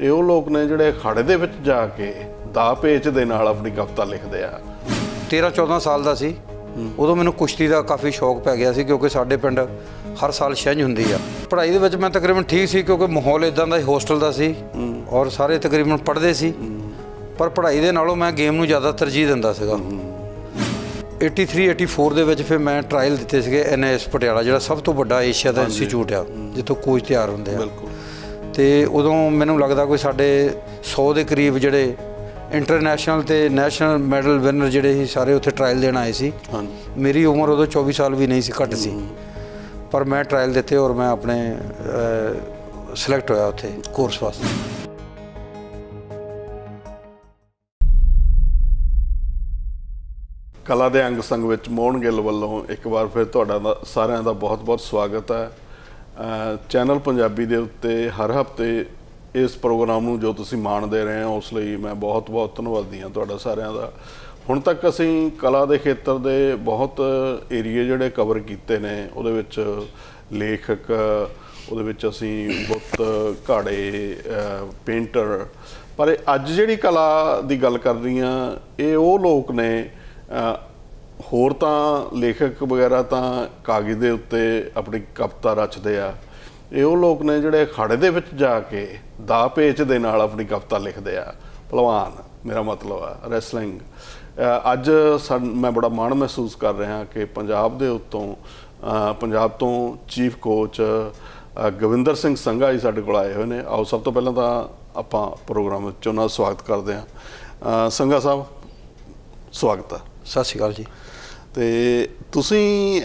ਇਹ ਉਹ ਲੋਕ ਨੇ ਜਿਹੜੇ ਅਖਾੜੇ ਦੇ ਵਿੱਚ ਜਾ ਕੇ ਦਾ ਪੇਚ ਦੇ ਨਾਲ ਆਪਣੀ ਕਵਿਤਾ ਲਿਖਦੇ ਆ 13 14 ਸਾਲ ਦਾ ਸੀ ਉਦੋਂ ਮੈਨੂੰ ਕੁਸ਼ਤੀ ਦਾ ਕਾਫੀ ਸ਼ੌਕ ਪੈ ਗਿਆ ਸੀ ਕਿਉਂਕਿ ਸਾਡੇ ਪਿੰਡ ਹਰ ਸਾਲ ਛਿੰਝ ਹੁੰਦੀ ਆ ਪੜ੍ਹਾਈ ਦੇ ਵਿੱਚ ਮੈਂ ਤਕਰੀਬਨ ਠੀਕ ਸੀ ਕਿਉਂਕਿ ਮਾਹੌਲ ਇਦਾਂ ਦਾ ਹੀ ਹੋਸਟਲ ਦਾ ਸੀ ਔਰ ਸਾਰੇ ਤਕਰੀਬਨ ਪੜ੍ਹਦੇ ਸੀ ਪਰ ਪੜ੍ਹਾਈ ਦੇ ਨਾਲੋਂ ਮੈਂ ਗੇਮ ਨੂੰ ਜ਼ਿਆਦਾ ਤਰਜੀਹ ਦਿੰਦਾ ਸੀਗਾ 83 84 ਦੇ ਵਿੱਚ ਫਿਰ ਮੈਂ ਟ੍ਰਾਇਲ ਦਿੱਤੇ ਸੀਗੇ ਐਨਐਸ ਪਟਿਆਲਾ ਜਿਹੜਾ ਸਭ ਤੋਂ ਵੱਡਾ ਏਸ਼ੀਆ ਦਾ ਇੰਸਟੀਚਿਊਟ ਆ ਜਿੱਥੋਂ ਕੋਚ ਤਿਆਰ ਹੁੰਦੇ ਆ ਬਿਲਕੁਲ ਤੇ ਉਦੋਂ ਮੈਨੂੰ ਲੱਗਦਾ ਕੋਈ ਸਾਡੇ 100 ਦੇ ਕਰੀਬ ਜਿਹੜੇ ਇੰਟਰਨੈਸ਼ਨਲ ਤੇ ਨੈਸ਼ਨਲ ਮੈਡਲ ਵਿਨਰ ਜਿਹੜੇ ਸੀ ਸਾਰੇ ਉੱਥੇ ਟ੍ਰਾਇਲ ਦੇਣ ਆਏ ਸੀ ਹਾਂ ਮੇਰੀ ਉਮਰ ਉਦੋਂ 24 ਸਾਲ ਵੀ ਨਹੀਂ ਸੀ ਘੱਟ ਸੀ ਪਰ ਮੈਂ ਟ੍ਰਾਇਲ ਦਿੱਤੇ ਔਰ ਮੈਂ ਆਪਣੇ ਸਿਲੈਕਟ ਹੋਇਆ ਉੱਥੇ ਕੋਰਸ ਵਾਸਤੇ ਕਲਾ ਦੇ ਅੰਗ ਸੰਗ ਵਿੱਚ ਮੋਹਨ ਗਿੱਲ ਵੱਲੋਂ ਇੱਕ ਵਾਰ ਫਿਰ ਤੁਹਾਡਾ ਸਾਰਿਆਂ ਦਾ ਬਹੁਤ-ਬਹੁਤ ਸਵਾਗਤ ਹੈ ਚੈਨਲ ਪੰਜਾਬੀ ਦੇ ਉੱਤੇ ਹਰ ਹਫਤੇ ਇਸ ਪ੍ਰੋਗਰਾਮ ਨੂੰ ਜੋ ਤੁਸੀਂ ਮਾਣ ਦੇ ਰਹੇ ਹੋ ਉਸ ਲਈ ਮੈਂ ਬਹੁਤ-ਬਹੁਤ ਧੰਨਵਾਦੀ ਹਾਂ ਤੁਹਾਡਾ ਸਾਰਿਆਂ ਦਾ ਹੁਣ ਤੱਕ ਅਸੀਂ ਕਲਾ ਦੇ ਖੇਤਰ ਦੇ ਬਹੁਤ ਏਰੀਏ ਜਿਹੜੇ ਕਵਰ ਕੀਤੇ ਨੇ ਉਹਦੇ ਵਿੱਚ ਲੇਖਕ ਉਹਦੇ ਵਿੱਚ ਅਸੀਂ ਬੁੱਤ ਘਾੜੇ ਪੇਂਟਰ ਪਰ ਅੱਜ ਜਿਹੜੀ ਕਲਾ ਦੀ ਗੱਲ ਕਰ ਰਹੀ ਇਹ ਉਹ ਲੋਕ ਨੇ ਹੋਰ ਤਾਂ ਲੇਖਕ ਵਗੈਰਾ ਤਾਂ ਕਾਗਜ਼ ਦੇ ਉੱਤੇ ਆਪਣੀ ਕਵਿਤਾ ਰਚਦੇ ਆ ਇਹ ਉਹ ਲੋਕ ਨੇ ਜਿਹੜੇ ਅਖਾੜੇ ਦੇ ਵਿੱਚ ਜਾ ਕੇ ਦਾ ਪੇਚ ਦੇ ਨਾਲ ਆਪਣੀ ਕਵਿਤਾ ਲਿਖਦੇ ਆ ਪਹਿਲਵਾਨ ਮੇਰਾ ਮਤਲਬ ਆ ਰੈਸਲਿੰਗ ਅੱਜ ਮੈਂ ਬੜਾ ਮਾਣ ਮਹਿਸੂਸ ਕਰ ਰਿਹਾ ਕਿ ਪੰਜਾਬ ਦੇ ਉੱਤੋਂ ਪੰਜਾਬ ਤੋਂ ਚੀਫ ਕੋਚ ਗਵਿੰਦਰ ਸਿੰਘ ਸੰਘਾ ਜੀ ਸਾਡੇ ਕੋਲ ਆਏ ਹੋਏ ਨੇ ਆਓ ਸਭ ਤੋਂ ਪਹਿਲਾਂ ਤਾਂ ਆਪਾਂ ਪ੍ਰੋਗਰਾਮ ਵਿੱਚ ਉਹਨਾਂ ਦਾ ਸਵਾਗਤ ਕਰਦੇ ਹਾਂ ਸੰਘਾ ਸਾਹਿਬ ਸਵਾਗਤ ਹੈ ਸਤਿ ਸ਼੍ਰੀ ਅਕਾਲ ਜੀ ਤੇ ਤੁਸੀਂ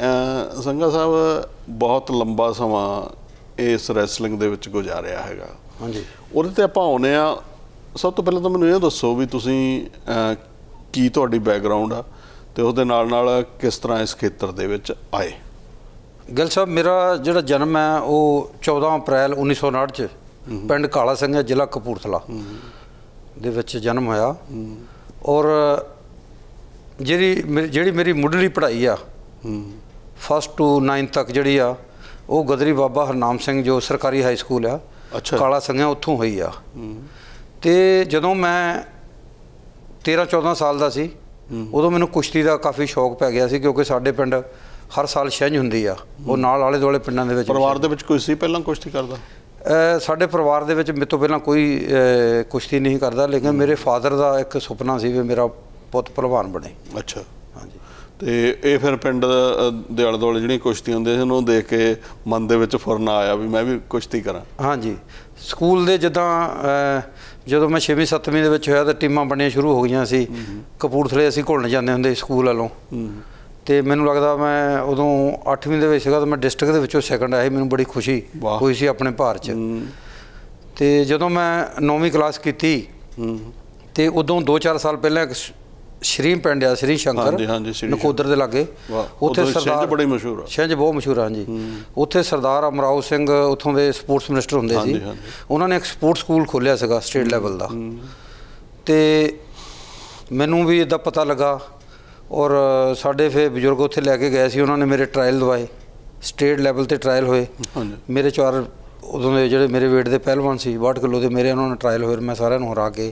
ਸੰਗਾ ਸਾਹਿਬ ਬਹੁਤ ਲੰਬਾ ਸਮਾਂ ਇਸ ਰੈਸਲਿੰਗ ਦੇ ਵਿੱਚ ਗੁਜ਼ਾਰਿਆ ਹੈਗਾ ਹਾਂਜੀ ਉਹਦੇ ਤੇ ਆਪਾਂ ਆਉਨੇ ਆ ਸਭ ਤੋਂ ਪਹਿਲਾਂ ਤਾਂ ਮੈਨੂੰ ਇਹ ਦੱਸੋ ਵੀ ਤੁਸੀਂ ਕੀ ਤੁਹਾਡੀ ਬੈਕਗ੍ਰਾਉਂਡ ਆ ਤੇ ਉਹਦੇ ਨਾਲ ਨਾਲ ਕਿਸ ਤਰ੍ਹਾਂ ਇਸ ਖੇਤਰ ਦੇ ਵਿੱਚ ਆਏ ਗਿਲ ਸਾਹਿਬ ਮੇਰਾ ਜਿਹੜਾ ਜਨਮ ਹੈ ਉਹ 14 ਅਪ੍ਰੈਲ 1959 ਚ ਪਿੰਡ ਕਾਲਾ ਸਿੰਘ ਜ਼ਿਲ੍ਹਾ ਕਪੂਰਥਲਾ ਦੇ ਵਿੱਚ ਜਨਮ ਹੋਇਆ ਔਰ ਜਿਹੜੀ ਜਿਹੜੀ ਮੇਰੀ ਮੁੱਢਲੀ ਪੜ੍ਹਾਈ ਆ ਫਸਟ ਟੂ 9 ਤੱਕ ਜਿਹੜੀ ਆ ਉਹ ਗਦਰੀ ਬਾਬਾ ਹਰਨਾਮ ਸਿੰਘ ਜੋ ਸਰਕਾਰੀ ਹਾਈ ਸਕੂਲ ਆ ਕਾਲਾ ਸੰਘਿਆ ਉੱਥੋਂ ਹੋਈ ਆ ਤੇ ਜਦੋਂ ਮੈਂ 13 14 ਸਾਲ ਦਾ ਸੀ ਉਦੋਂ ਮੈਨੂੰ ਕੁਸ਼ਤੀ ਦਾ ਕਾਫੀ ਸ਼ੌਕ ਪੈ ਗਿਆ ਸੀ ਕਿਉਂਕਿ ਸਾਡੇ ਪਿੰਡ ਹਰ ਸਾਲ ਛਿੰਝ ਹੁੰਦੀ ਆ ਉਹ ਨਾਲ ਆਲੇ ਦੁਆਲੇ ਪਿੰਡਾਂ ਦੇ ਵਿੱਚ ਪਰਿਵਾਰ ਦੇ ਵਿੱਚ ਕੋਈ ਸੀ ਪਹਿਲਾਂ ਕੁਸ਼ਤੀ ਕਰਦਾ ਸਾਡੇ ਪਰਿਵਾਰ ਦੇ ਵਿੱਚ ਮੇਰੇ ਤੋਂ ਪਹਿਲਾਂ ਕੋਈ ਕੁਸ਼ਤੀ ਨਹੀਂ ਕਰਦਾ ਲੇਕਿਨ ਮੇਰੇ ਫਾਦਰ ਦਾ ਇੱਕ ਸੁਪਨਾ ਸੀ ਵੀ ਮੇਰਾ ਪੁੱਤ ਪਹਿਲਵਾਨ ਬਣੇ ਅੱਛਾ ਹਾਂਜੀ ਤੇ ਇਹ ਫਿਰ ਪਿੰਡ ਦੇ ਆਲੇ ਦੁਆਲੇ ਜਿਹੜੀਆਂ ਕੁਸ਼ਤੀ ਹੁੰਦੀਆਂ ਸੀ ਉਹਨੂੰ ਦੇਖ ਕੇ ਮਨ ਦੇ ਵਿੱਚ ਫੁਰਨ ਆਇਆ ਵੀ ਮੈਂ ਵੀ ਕੁਸ਼ਤੀ ਕਰਾਂ ਹਾਂਜੀ ਸਕੂਲ ਦੇ ਜਿੱਦਾਂ ਜਦੋਂ ਮੈਂ 6ਵੀਂ 7ਵੀਂ ਦੇ ਵਿੱਚ ਹੋਇਆ ਤਾਂ ਟੀਮਾਂ ਬਣਨੀਆਂ ਸ਼ੁਰੂ ਹੋ ਗਈਆਂ ਸੀ ਕਪੂਰਥਲੇ ਅਸੀਂ ਘੁਲਣ ਜਾਂਦੇ ਹੁੰਦੇ ਸਕੂਲ ਵੱਲੋਂ ਤੇ ਮੈਨੂੰ ਲੱਗਦਾ ਮੈਂ ਉਦੋਂ 8ਵੀਂ ਦੇ ਵਿੱਚ ਸੀਗਾ ਤਾਂ ਮੈਂ ਡਿਸਟ੍ਰਿਕਟ ਦੇ ਵਿੱਚੋਂ ਸੈਕੰਡ ਆਇਆ ਮੈਨੂੰ ਬੜੀ ਖੁਸ਼ੀ ਹੋਈ ਸੀ ਆਪਣੇ ਭਾਰ 'ਚ ਤੇ ਜਦੋਂ ਮੈਂ 9ਵੀਂ ਕਲਾਸ ਕੀਤੀ ਤੇ ਉਦੋਂ 2-4 ਸਾਲ ਪਹਿਲਾਂ ਸ਼੍ਰੀ ਪਿੰਡ ਆ ਸ਼੍ਰੀ ਸ਼ੰਕਰ ਹਾਂਜੀ ਹਾਂਜੀ ਨਕੋਦਰ ਦੇ ਲਾਗੇ ਉੱਥੇ ਸਰਦਾਰ ਸਿੰਘ ਬੜੇ ਮਸ਼ਹੂਰ ਆ ਸਿੰਘ ਬਹੁਤ ਮਸ਼ਹੂਰ ਆ ਜੀ ਉੱਥੇ ਸਰਦਾਰ ਅਮਰਾਉ ਸਿੰਘ ਉੱਥੋਂ ਦੇ ਸਪੋਰਟਸ ਮਿਨਿਸਟਰ ਹੁੰਦੇ ਸੀ ਉਹਨਾਂ ਨੇ ਇੱਕ ਸਪੋਰਟਸ ਸਕੂਲ ਖੋਲਿਆ ਸੀਗਾ ਸਟੇਟ ਲੈਵਲ ਦਾ ਤੇ ਮੈਨੂੰ ਵੀ ਇਹਦਾ ਪਤਾ ਲੱਗਾ ਔਰ ਸਾਡੇ ਫੇ ਬਜ਼ੁਰਗ ਉੱਥੇ ਲੈ ਕੇ ਗਏ ਸੀ ਉਹਨਾਂ ਨੇ ਮੇਰੇ ਟ੍ਰਾਇਲ ਦਵਾਏ ਸਟੇਟ ਲੈਵਲ ਤੇ ਟ੍ਰਾਇਲ ਹੋਏ ਮੇਰੇ ਚਾਰ ਉਦੋਂ ਦੇ ਜਿਹੜੇ ਮੇਰੇ weight ਦੇ ਪਹਿਲਵਾਨ ਸੀ 62 ਕਿਲੋ ਦੇ ਮੇਰੇ ਉਹਨਾਂ ਨੇ ਟ੍ਰਾਇਲ ਹੋਏ ਮੈਂ ਸਾਰਿਆਂ ਨੂੰ ਹਰਾ ਕੇ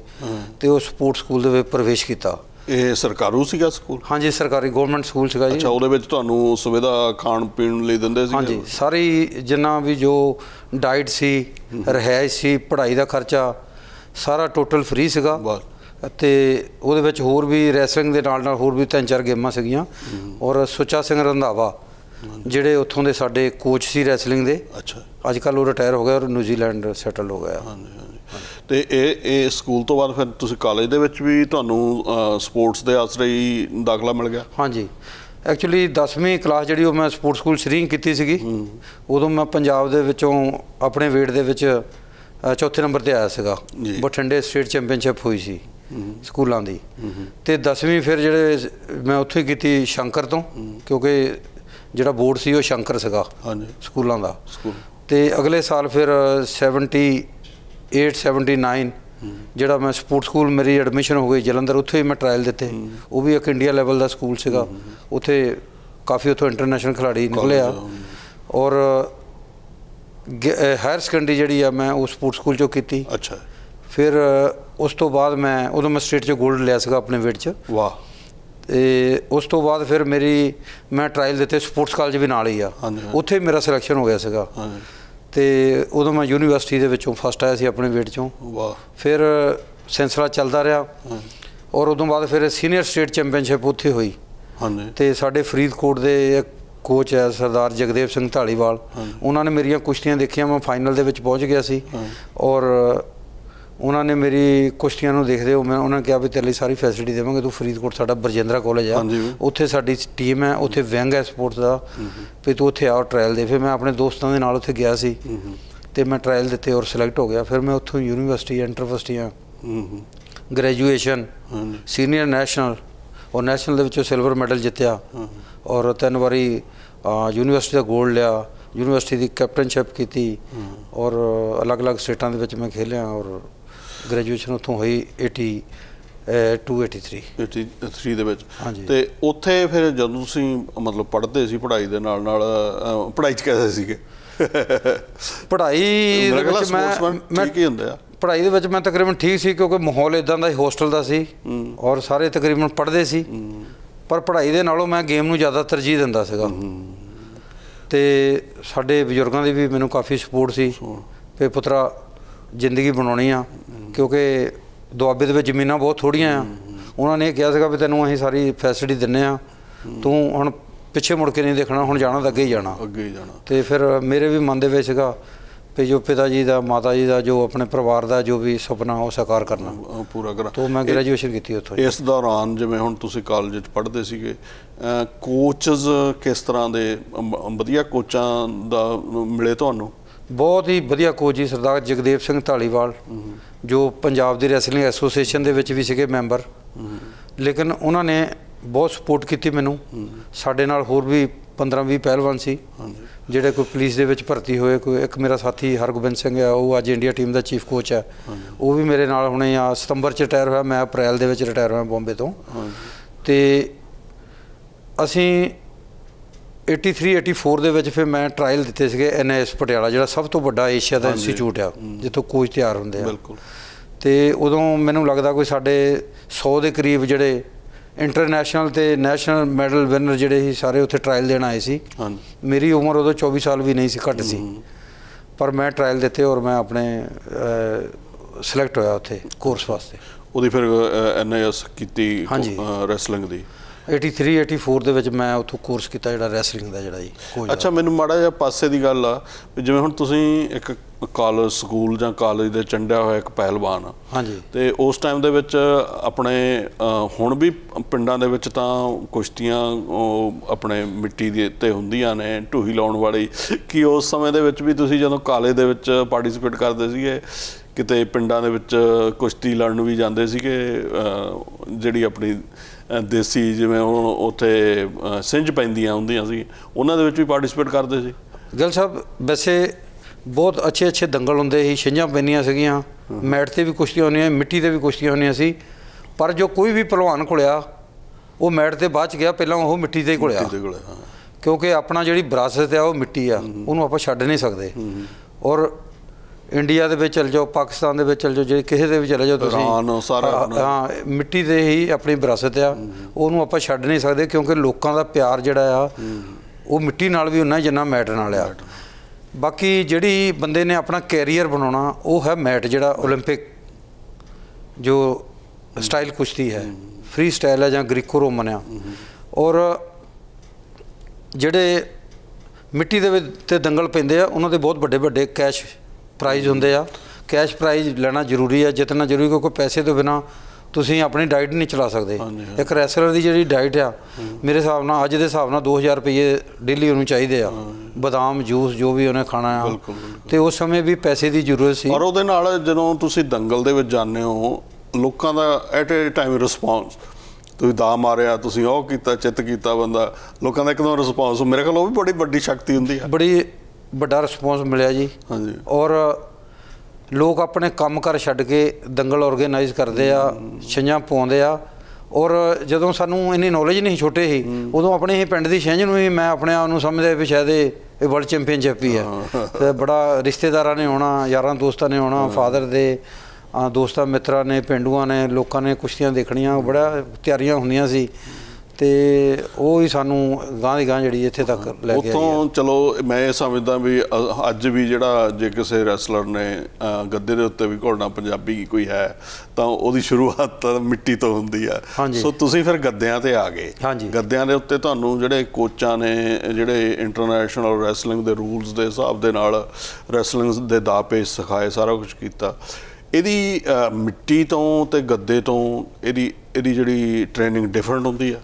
ਤੇ ਉਹ ਸਪੋਰਟਸ ਸਕੂਲ ਦੇ ਵਿੱਚ ਪ੍ਰਵੇਸ਼ ਕੀਤਾ ਇਹ ਸਰਕਾਰੂ ਸੀਗਾ ਸਕੂਲ ਹਾਂਜੀ ਸਰਕਾਰੀ ਗਵਰਨਮੈਂਟ ਸਕੂਲ ਸੀਗਾ ਜੀ ਅੱਛਾ ਉਹਦੇ ਵਿੱਚ ਤੁਹਾਨੂੰ ਸੁਵਿਧਾ ਖਾਣ ਪੀਣ ਲਈ ਦਿੰਦੇ ਸੀ ਹਾਂਜੀ ਸਾਰੀ ਜਿੰਨਾ ਵੀ ਜੋ ਡਾਈਟ ਸੀ ਰਹਿਾਇਸ਼ ਸੀ ਪੜ੍ਹਾਈ ਦਾ ਖਰਚਾ ਸਾਰਾ ਟੋਟਲ ਫ੍ਰੀ ਸੀਗਾ ਅਤੇ ਉਹਦੇ ਵਿੱਚ ਹੋਰ ਵੀ ਰੈਸਲਿੰਗ ਦੇ ਨਾਲ ਨਾਲ ਹੋਰ ਵੀ ਤਿੰਨ ਚਾਰ ਗੇਮਾਂ ਸੀਗੀਆਂ ਔਰ ਸੁੱਚਾ ਸਿੰਘ ਰੰਧਾਵਾ ਜਿਹੜੇ ਉੱਥੋਂ ਦੇ ਸਾਡੇ ਕੋਚ ਸੀ ਰੈਸਲਿੰਗ ਦੇ ਅੱਛਾ ਅੱਜ ਕੱਲ ਉਹ ਰਿਟਾਇਰ ਹੋ ਗਿਆ ਔਰ ਨਿਊਜ਼ੀਲੈਂਡ ਸੈਟਲ ਹੋ ਗਿਆ ਹਾਂਜੀ ਤੇ ਇਹ ਇਹ ਸਕੂਲ ਤੋਂ ਬਾਅਦ ਫਿਰ ਤੁਸੀਂ ਕਾਲਜ ਦੇ ਵਿੱਚ ਵੀ ਤੁਹਾਨੂੰ ਸਪੋਰਟਸ ਦੇ ਆਸਰੇ ਹੀ ਦਾਖਲਾ ਮਿਲ ਗਿਆ ਹਾਂਜੀ ਐਕਚੁਅਲੀ 10ਵੀਂ ਕਲਾਸ ਜਿਹੜੀ ਉਹ ਮੈਂ ਸਪੋਰਟਸ ਸਕੂਲ ਸ਼੍ਰੀਂਗ ਕੀਤੀ ਸੀਗੀ ਉਦੋਂ ਮੈਂ ਪੰਜਾਬ ਦੇ ਵਿੱਚੋਂ ਆਪਣੇ weight ਦੇ ਵਿੱਚ ਚੌਥੇ ਨੰਬਰ ਤੇ ਆਇਆ ਸੀਗਾ ਬਠਿੰਡੇ ਸਟੇਟ ਚੈਂਪੀਅਨਸ਼ਿਪ ਹੋਈ ਸੀ ਸਕੂਲਾਂ ਦੀ ਤੇ 10ਵੀਂ ਫਿਰ ਜਿਹੜੇ ਮੈਂ ਉੱਥੇ ਹੀ ਕੀਤੀ ਸ਼ੰਕਰ ਤੋਂ ਕਿਉਂਕਿ ਜਿਹੜਾ ਬੋਰਡ ਸੀ ਉਹ ਸ਼ੰਕਰ ਸੀਗਾ ਹਾਂਜੀ ਸਕੂਲਾਂ ਦਾ ਤੇ ਅਗਲੇ ਸਾਲ ਫਿਰ 70 879 ਜਿਹੜਾ ਮੈਂ ਸਪੋਰਟ ਸਕੂਲ ਮੇਰੀ ਐਡਮਿਸ਼ਨ ਹੋ ਗਈ ਜਲੰਧਰ ਉੱਥੇ ਵੀ ਮੈਂ ਟ੍ਰਾਇਲ ਦਿੱਤੇ ਉਹ ਵੀ ਇੱਕ ਇੰਡੀਆ ਲੈਵਲ ਦਾ ਸਕੂਲ ਸੀਗਾ ਉੱਥੇ ਕਾਫੀ ਉੱਥੋਂ ਇੰਟਰਨੈਸ਼ਨਲ ਖਿਡਾਰੀ ਨਿਕਲੇ ਆ ਔਰ ਹਾਇਰ ਸੈਕੰਡਰੀ ਜਿਹੜੀ ਆ ਮੈਂ ਉਸ ਸਪੋਰਟ ਸਕੂਲ ਚੋਂ ਕੀਤੀ ਅੱਛਾ ਫਿਰ ਉਸ ਤੋਂ ਬਾਅਦ ਮੈਂ ਉਦੋਂ ਮੈਂ ਸਟੇਟ 'ਚ 골ਡ ਲਿਆ ਸੀਗਾ ਆਪਣੇ ਵੇਟ 'ਚ ਵਾਹ ਤੇ ਉਸ ਤੋਂ ਬਾਅਦ ਫਿਰ ਮੇਰੀ ਮੈਂ ਟ੍ਰਾਇਲ ਦਿੱਤੇ ਸਪੋਰਟਸ ਕਾਲਜ ਵੀ ਨਾਲ ਹੀ ਆ ਉੱਥੇ ਮੇਰਾ ਸਿਲੈਕਸ਼ਨ ਹੋ ਗਿਆ ਸੀਗਾ ਹਾਂਜੀ ਤੇ ਉਦੋਂ ਮੈਂ ਯੂਨੀਵਰਸਿਟੀ ਦੇ ਵਿੱਚੋਂ ਫਸਟ ਆਇਆ ਸੀ ਆਪਣੇ weight ਚੋਂ ਵਾਹ ਫਿਰ ਸੈਂਸਲਾ ਚੱਲਦਾ ਰਿਹਾ ਔਰ ਉਦੋਂ ਬਾਅਦ ਫਿਰ ਸੀਨੀਅਰ ਸਟੇਟ ਚੈਂਪੀਅਨਸ਼ਿਪ ਉੱਥੇ ਹੋਈ ਹਾਂਜੀ ਤੇ ਸਾਡੇ ਫਰੀਦਕੋਟ ਦੇ ਕੋਚ ਹੈ ਸਰਦਾਰ ਜਗਦੇਵ ਸਿੰਘ ਢਾਲੀਵਾਲ ਉਹਨਾਂ ਨੇ ਮੇਰੀਆਂ ਕੁਸ਼ਤੀਆਂ ਦੇਖੀਆਂ ਮੈਂ ਫਾਈਨਲ ਦੇ ਵਿੱਚ ਪਹੁੰਚ ਗਿਆ ਸੀ ਔਰ ਉਹਨਾਂ ਨੇ ਮੇਰੀ ਕੁਸ਼ਤੀਆਂ ਨੂੰ ਦੇਖਦੇ ਹੋ ਮੈਂ ਉਹਨਾਂ ਨੇ ਕਿਹਾ ਵੀ ਤੇਰੇ ਲਈ ਸਾਰੀ ਫੈਸਿਲਿਟੀ ਦੇਵਾਂਗੇ ਤੂੰ ਫਰੀਦਕੋਟ ਸਾਡਾ ਬਰਜਿੰਦਰਾ ਕਾਲਜ ਆ ਉੱਥੇ ਸਾਡੀ ਟੀਮ ਹੈ ਉੱਥੇ ਵਿੰਗ ਹੈ ਸਪੋਰਟਸ ਦਾ ਵੀ ਤੂੰ ਉੱਥੇ ਆ ਟ੍ਰਾਇਲ ਦੇ ਫਿਰ ਮੈਂ ਆਪਣੇ ਦੋਸਤਾਂ ਦੇ ਨਾਲ ਉੱਥੇ ਗਿਆ ਸੀ ਤੇ ਮੈਂ ਟ੍ਰਾਇਲ ਦਿੱਤੇ ਔਰ ਸਿਲੈਕਟ ਹੋ ਗਿਆ ਫਿਰ ਮੈਂ ਉੱਥੋਂ ਯੂਨੀਵਰਸਿਟੀ ਇੰਟਰਵਰਸਿਟੀਆਂ ਗ੍ਰੈਜੂਏਸ਼ਨ ਸੀਨੀਅਰ ਨੈਸ਼ਨਲ ਔਰ ਨੈਸ਼ਨਲ ਦੇ ਵਿੱਚੋਂ ਸਿਲਵਰ ਮੈਡਲ ਜਿੱਤਿਆ ਔਰ ਤਿੰਨ ਵਾਰੀ ਯੂਨੀਵਰਸਿਟੀ ਦਾ 골ਡ ਲਿਆ ਯੂਨੀਵਰਸਿਟੀ ਦੀ ਕੈਪਟਨਸ਼ਿਪ ਕੀਤੀ ਔਰ ਅਲੱਗ-ਅਲੱਗ ਸਟੇਟਾਂ ਦੇ ਵਿੱਚ ਮੈਂ ਖੇਲਿਆ ਔਰ ਗ੍ਰੈਜੂਏਸ਼ਨ ਉੱਥੋਂ ਹੋਈ 80 283 83 ਦੇ ਵਿੱਚ ਤੇ ਉੱਥੇ ਫਿਰ ਜਦੋਂ ਤੁਸੀਂ ਮਤਲਬ ਪੜ੍ਹਦੇ ਸੀ ਪੜ੍ਹਾਈ ਦੇ ਨਾਲ ਨਾਲ ਪੜ੍ਹਾਈ ਚ ਕਿਵੇਂ ਸੀਗੇ ਪੜ੍ਹਾਈ ਦੇ ਵਿੱਚ ਮੈਂ ਮੈਂ ਕੀ ਹੁੰਦਾ ਆ ਪੜ੍ਹਾਈ ਦੇ ਵਿੱਚ ਮੈਂ ਤਕਰੀਬਨ ਠੀਕ ਸੀ ਕਿਉਂਕਿ ਮਾਹੌਲ ਇਦਾਂ ਦਾ ਹੀ ਹੋਸਟਲ ਦਾ ਸੀ ਔਰ ਸਾਰੇ ਤਕਰੀਬਨ ਪੜ੍ਹਦੇ ਸੀ ਪਰ ਪੜ੍ਹਾਈ ਦੇ ਨਾਲੋਂ ਮੈਂ ਗੇਮ ਨੂੰ ਜ਼ਿਆਦਾ ਤਰਜੀਹ ਦਿੰਦਾ ਸੀਗਾ ਤੇ ਸਾਡੇ ਬਜ਼ੁਰਗਾਂ ਦੀ ਵੀ ਮੈਨੂੰ ਕਾਫੀ ਸਪੋਰਟ ਸੀ ਤੇ ਪੁੱਤਰਾ ਜ਼ਿੰਦਗੀ ਬਣਾਉਣੀ ਆ ਕਿਉਂਕਿ ਦੁਆਬੇ ਦੇ ਵਿੱਚ ਜ਼ਮੀਨਾਂ ਬਹੁਤ ਥੋੜੀਆਂ ਆ ਉਹਨਾਂ ਨੇ ਕਿਹਾ ਸੀਗਾ ਵੀ ਤੈਨੂੰ ਅਸੀਂ ਸਾਰੀ ਫੈਸਿਲਿਟੀ ਦਿੰਨੇ ਆ ਤੂੰ ਹੁਣ ਪਿੱਛੇ ਮੁੜ ਕੇ ਨਹੀਂ ਦੇਖਣਾ ਹੁਣ ਜਾਣਾ ਤਾਂ ਅੱਗੇ ਹੀ ਜਾਣਾ ਅੱਗੇ ਹੀ ਜਾਣਾ ਤੇ ਫਿਰ ਮੇਰੇ ਵੀ ਮਨ ਦੇ ਵਿੱਚ ਸੀਗਾ ਤੇ ਜੋ ਪਿਤਾ ਜੀ ਦਾ ਮਾਤਾ ਜੀ ਦਾ ਜੋ ਆਪਣੇ ਪਰਿਵਾਰ ਦਾ ਜੋ ਵੀ ਸੁਪਨਾ ਉਹ ਸਾਕਾਰ ਕਰਨਾ ਪੂਰਾ ਕਰਾਂ ਤੋਂ ਮੈਂ ਗ੍ਰੈਜੂਏਸ਼ਨ ਕੀਤੀ ਉੱਥੋਂ ਇਸ ਦੌਰਾਨ ਜਿਵੇਂ ਹੁਣ ਤੁਸੀਂ ਕਾਲਜ ਵਿੱਚ ਪੜ੍ਹਦੇ ਸੀਗੇ ਕੋਚਸ ਕਿਸ ਤਰ੍ਹਾਂ ਦੇ ਵਧੀਆ ਕੋਚਾਂ ਦਾ ਮਿਲੇ ਤੁਹਾਨੂੰ ਬਹੁਤ ਹੀ ਵਧੀਆ ਕੋਚ ਜੀ ਸਰਦਾਰ ਜਗਦੇਵ ਸਿੰਘ ਢਾਲੀਵਾਲ ਜੋ ਪੰਜਾਬ ਦੀ ਰੈਸਲਿੰਗ ਐਸੋਸੀਏਸ਼ਨ ਦੇ ਵਿੱਚ ਵੀ ਸੀਗੇ ਮੈਂਬਰ ਲੇਕਿਨ ਉਹਨਾਂ ਨੇ ਬਹੁਤ ਸਪੋਰਟ ਕੀਤੀ ਮੈਨੂੰ ਸਾਡੇ ਨਾਲ ਹੋਰ ਵੀ 15-20 ਪਹਿਲਵਾਨ ਸੀ ਜਿਹੜੇ ਕੋਈ ਪੁਲਿਸ ਦੇ ਵਿੱਚ ਭਰਤੀ ਹੋਏ ਕੋਈ ਇੱਕ ਮੇਰਾ ਸਾਥੀ ਹਰਗੋਬਿੰਦ ਸਿੰਘ ਆ ਉਹ ਅੱਜ ਇੰਡੀਆ ਟੀਮ ਦਾ ਚੀਫ ਕੋਚ ਹੈ ਉਹ ਵੀ ਮੇਰੇ ਨਾਲ ਹੁਣੇ ਆ ਸਤੰਬਰ ਚ ਰਿਟਾਇਰ ਹੋਇਆ ਮੈਂ ਅਪ੍ਰੈਲ ਦੇ ਵਿੱਚ ਰਿਟਾਇਰ ਹੋਇਆ ਬੰਬੇ ਤੋਂ ਤੇ ਅਸੀਂ 83 84 ਦੇ ਵਿੱਚ ਫਿਰ ਮੈਂ ਟ੍ਰਾਇਲ ਦਿੱਤੇ ਸੀਗੇ ਐਨਐਸ ਪਟਿਆਲਾ ਜਿਹੜਾ ਸਭ ਤੋਂ ਵੱਡਾ ਏਸ਼ੀਆ ਦਾ ਇੰਸਟੀਚਿਊਟ ਆ ਜਿੱਥੋਂ ਕੋਚ ਤਿਆਰ ਹੁੰਦੇ ਆ ਬਿਲਕੁਲ ਤੇ ਉਦੋਂ ਮੈਨੂੰ ਲੱਗਦਾ ਕੋਈ ਸਾਡੇ 100 ਦੇ ਕਰੀਬ ਜਿਹੜੇ ਇੰਟਰਨੈਸ਼ਨਲ ਤੇ ਨੈਸ਼ਨਲ ਮੈਡਲ ਵਿਨਰ ਜਿਹੜੇ ਸੀ ਸਾਰੇ ਉੱਥੇ ਟ੍ਰਾਇਲ ਦੇਣ ਆਏ ਸੀ ਹਾਂਜੀ ਮੇਰੀ ਉਮਰ ਉਦੋਂ 24 ਸਾਲ ਵੀ ਨਹੀਂ ਸੀ ਘੱਟ ਸੀ ਪਰ ਮੈਂ ਟ੍ਰਾਇਲ ਦਿੱਤੇ ਔਰ ਮੈਂ ਆਪਣੇ ਸਿਲੈਕਟ ਹੋਇਆ ਉੱਥੇ ਕੋਰਸ ਵਾਸਤੇ ਉਹਦੀ ਫਿਰ ਐਨਐਸ ਕੀਤੀ ਰੈਸਲਿੰਗ ਦੀ 83 84 ਦੇ ਵਿੱਚ ਮੈਂ ਉਥੋਂ ਕੋਰਸ ਕੀਤਾ ਜਿਹੜਾ ਰੈਸਲਿੰਗ ਦਾ ਜਿਹੜਾ ਜੀ ਅੱਛਾ ਮੈਨੂੰ ਮਾੜਾ ਜਿਹਾ ਪਾਸੇ ਦੀ ਗੱਲ ਆ ਜਿਵੇਂ ਹੁਣ ਤੁਸੀਂ ਇੱਕ ਕਾਲਜ ਸਕੂਲ ਜਾਂ ਕਾਲਜ ਦੇ ਚੰਡਿਆ ਹੋਇਆ ਇੱਕ ਪਹਿਲਵਾਨ ਹਾਂਜੀ ਤੇ ਉਸ ਟਾਈਮ ਦੇ ਵਿੱਚ ਆਪਣੇ ਹੁਣ ਵੀ ਪਿੰਡਾਂ ਦੇ ਵਿੱਚ ਤਾਂ ਕੁਸ਼ਤੀਆਂ ਆਪਣੇ ਮਿੱਟੀ ਦੇ ਉੱਤੇ ਹੁੰਦੀਆਂ ਨੇ ਢੂਹੀ ਲਾਉਣ ਵਾਲੀ ਕਿ ਉਸ ਸਮੇਂ ਦੇ ਵਿੱਚ ਵੀ ਤੁਸੀਂ ਜਦੋਂ ਕਾਲਜ ਦੇ ਵਿੱਚ ਪਾਰਟਿਸਿਪੇਟ ਕਰਦੇ ਸੀਗੇ ਕਿਤੇ ਪਿੰਡਾਂ ਦੇ ਵਿੱਚ ਕੁਸ਼ਤੀ ਲੜਨ ਵੀ ਜਾਂਦੇ ਸੀਗੇ ਜਿਹੜੀ ਆਪਣੀ ਦੇਸੀ ਜਿਵੇਂ ਹੁਣ ਉੱਥੇ ਸਿੰਜ ਪੈਂਦੀਆਂ ਹੁੰਦੀਆਂ ਸੀ ਉਹਨਾਂ ਦੇ ਵਿੱਚ ਵੀ ਪਾਰਟਿਸਿਪੇਟ ਕਰਦੇ ਸੀ ਗੱਲ ਸਾਹਿਬ ਵੈਸੇ ਬਹੁਤ ਅੱਛੇ ਅੱਛੇ ਦੰਗਲ ਹੁੰਦੇ ਸੀ ਛਿੰਜਾਂ ਪੈਂਦੀਆਂ ਸੀਗੀਆਂ ਮੈਟ ਤੇ ਵੀ ਕੁਸ਼ਤੀਆਂ ਹੁੰਦੀਆਂ ਮਿੱਟੀ ਤੇ ਵੀ ਕੁਸ਼ਤੀਆਂ ਹੁੰਦੀਆਂ ਸੀ ਪਰ ਜੋ ਕੋਈ ਵੀ ਪਹਿਲਵਾਨ ਕੋਲਿਆ ਉਹ ਮੈਟ ਤੇ ਬਾਅਦ ਚ ਗਿਆ ਪਹਿਲਾਂ ਉਹ ਮਿੱਟੀ ਤੇ ਹੀ ਕੋਲਿਆ ਕਿਉਂਕਿ ਆਪਣਾ ਜਿਹੜੀ ਵਿਰਾਸਤ ਹੈ ਉਹ ਮਿੱਟੀ ਆ ਉਹਨੂੰ ਆਪਾਂ ਛੱਡ ਨਹੀਂ ਸਕਦੇ ਔਰ ਇੰਡੀਆ ਦੇ ਵਿੱਚ ਚਲ ਜਾਓ ਪਾਕਿਸਤਾਨ ਦੇ ਵਿੱਚ ਚਲ ਜਾਓ ਜੇ ਕਿਸੇ ਦੇ ਵਿੱਚ ਚਲੇ ਜਾਓ ਤੁਸੀਂ ਸਾਰਾ ਹਾਂ ਮਿੱਟੀ ਦੇ ਹੀ ਆਪਣੀ ਵਿਰਾਸਤ ਆ ਉਹਨੂੰ ਆਪਾਂ ਛੱਡ ਨਹੀਂ ਸਕਦੇ ਕਿਉਂਕਿ ਲੋਕਾਂ ਦਾ ਪਿਆਰ ਜਿਹੜਾ ਆ ਉਹ ਮਿੱਟੀ ਨਾਲ ਵੀ ਉਹਨਾਂ ਜਿੰਨਾ ਮੈਟ ਨਾਲ ਆ ਬਾਕੀ ਜਿਹੜੀ ਬੰਦੇ ਨੇ ਆਪਣਾ ਕੈਰੀਅਰ ਬਣਾਉਣਾ ਉਹ ਹੈ ਮੈਟ ਜਿਹੜਾ 올림픽 ਜੋ ਸਟਾਈਲ ਕੁਸ਼ਤੀ ਹੈ ਫ੍ਰੀ ਸਟਾਈਲ ਹੈ ਜਾਂ ਗ੍ਰੀਕੋ ਰੋਮਨ ਆ ਔਰ ਜਿਹੜੇ ਮਿੱਟੀ ਦੇ ਵਿੱਚ ਤੇ ਦੰਗਲ ਪੈਂਦੇ ਆ ਉਹਨਾਂ ਦੇ ਬਹੁਤ ਵੱਡੇ ਵੱਡੇ ਕੈਸ਼ ਪ੍ਰਾਈਜ਼ ਹੁੰਦੇ ਆ ਕੈਸ਼ ਪ੍ਰਾਈਜ਼ ਲੈਣਾ ਜ਼ਰੂਰੀ ਆ ਜਿੰਨਾ ਜ਼ਰੂਰੀ ਕਿਉਂਕਿ ਪੈਸੇ ਤੋਂ ਬਿਨਾ ਤੁਸੀਂ ਆਪਣੀ ਡਾਈਟ ਨਹੀਂ ਚਲਾ ਸਕਦੇ ਇੱਕ ਰੈਸਲਰ ਦੀ ਜਿਹੜੀ ਡਾਈਟ ਆ ਮੇਰੇ ਹਿਸਾਬ ਨਾਲ ਅੱਜ ਦੇ ਹਿਸਾਬ ਨਾਲ 2000 ਰੁਪਏ ਡੇਲੀ ਉਹਨੂੰ ਚਾਹੀਦੇ ਆ ਬਦਾਮ ਜੂਸ ਜੋ ਵੀ ਉਹਨੇ ਖਾਣਾ ਆ ਤੇ ਉਸ ਸਮੇਂ ਵੀ ਪੈਸੇ ਦੀ ਜ਼ਰੂਰਤ ਸੀ ਔਰ ਉਹਦੇ ਨਾਲ ਜਦੋਂ ਤੁਸੀਂ ਦੰਗਲ ਦੇ ਵਿੱਚ ਜਾਂਦੇ ਹੋ ਲੋਕਾਂ ਦਾ ਐਟ ਅ ਟਾਈਮ ਰਿਸਪੌਂਸ ਤੁਸੀਂ ਦਾ ਮਾਰਿਆ ਤੁਸੀਂ ਉਹ ਕੀਤਾ ਚਿੱਤ ਕੀਤਾ ਬੰਦਾ ਲੋਕਾਂ ਦਾ ਇੱਕਦਮ ਰਿਸਪੌਂਸ ਮੇਰੇ ਕੋਲ ਉਹ ਵੀ ਬੜੀ ਵੱਡੀ ਸ਼ਕਤੀ ਹੁੰਦੀ ਹੈ ਬੜੀ ਵੱਡਾ ਰਿਸਪੌਂਸ ਮਿਲਿਆ ਜੀ ਹਾਂਜੀ ਔਰ ਲੋਕ ਆਪਣੇ ਕੰਮ ਕਰ ਛੱਡ ਕੇ ਦੰਗਲ ਆਰਗੇਨਾਈਜ਼ ਕਰਦੇ ਆ ਛਿੰਝਾਂ ਪਾਉਂਦੇ ਆ ਔਰ ਜਦੋਂ ਸਾਨੂੰ ਇੰਨੀ ਨੌਲੇਜ ਨਹੀਂ ਛੋਟੇ ਹੀ ਉਦੋਂ ਆਪਣੇ ਹੀ ਪਿੰਡ ਦੀ ਛਿੰਝ ਨੂੰ ਹੀ ਮੈਂ ਆਪਣੇ ਆਪ ਨੂੰ ਸਮਝਦੇ ਵੀ ਸ਼ਾਇਦ ਇਹ ਵਰਲਡ ਚੈਂਪੀਅਨਸ਼ਿਪ ਹੀ ਹੈ ਤੇ ਬੜਾ ਰਿਸ਼ਤੇਦਾਰਾਂ ਨੇ ਆਉਣਾ ਯਾਰਾਂ ਦੋਸਤਾਂ ਨੇ ਆਉਣਾ ਫਾਦਰ ਦੇ ਆ ਦੋਸਤਾਂ ਮਿੱਤਰਾਂ ਨੇ ਪਿੰਡੂਆਂ ਨੇ ਲੋਕਾਂ ਨੇ ਕੁਸ਼ਤੀਆਂ ਦੇਖਣੀਆਂ ਬੜਾ ਤਿਆਰੀਆਂ ਹੁੰਦੀਆਂ ਸੀ ਤੇ ਉਹ ਹੀ ਸਾਨੂੰ ਗਾਂ ਦੀ ਗਾਂ ਜਿਹੜੀ ਇੱਥੇ ਤੱਕ ਲੈ ਕੇ ਆਈ ਉਤੋਂ ਚਲੋ ਮੈਂ ਇਹ ਸਮਝਦਾ ਵੀ ਅੱਜ ਵੀ ਜਿਹੜਾ ਜੇ ਕਿਸੇ ਰੈਸਲਰ ਨੇ ਗੱਦੇ ਦੇ ਉੱਤੇ ਵੀ ਘੋੜਨਾ ਪੰਜਾਬੀ ਕੋਈ ਹੈ ਤਾਂ ਉਹਦੀ ਸ਼ੁਰੂਆਤ ਮਿੱਟੀ ਤੋਂ ਹੁੰਦੀ ਆ ਸੋ ਤੁਸੀਂ ਫਿਰ ਗੱਦਿਆਂ ਤੇ ਆ ਗਏ ਗੱਦਿਆਂ ਦੇ ਉੱਤੇ ਤੁਹਾਨੂੰ ਜਿਹੜੇ ਕੋਚਾਂ ਨੇ ਜਿਹੜੇ ਇੰਟਰਨੈਸ਼ਨਲ ਰੈਸਲਿੰਗ ਦੇ ਰੂਲਸ ਦੇ ਹਿਸਾਬ ਦੇ ਨਾਲ ਰੈਸਲਿੰਗ ਦੇ ਦਾਪੇ ਸਿਖਾਏ ਸਾਰਾ ਕੁਝ ਕੀਤਾ ਇਹਦੀ ਮਿੱਟੀ ਤੋਂ ਤੇ ਗੱਦੇ ਤੋਂ ਇਹਦੀ ਇਹਦੀ ਜਿਹੜੀ ਟ੍ਰੇਨਿੰਗ ਡਿਫਰੈਂਟ ਹੁੰਦੀ ਆ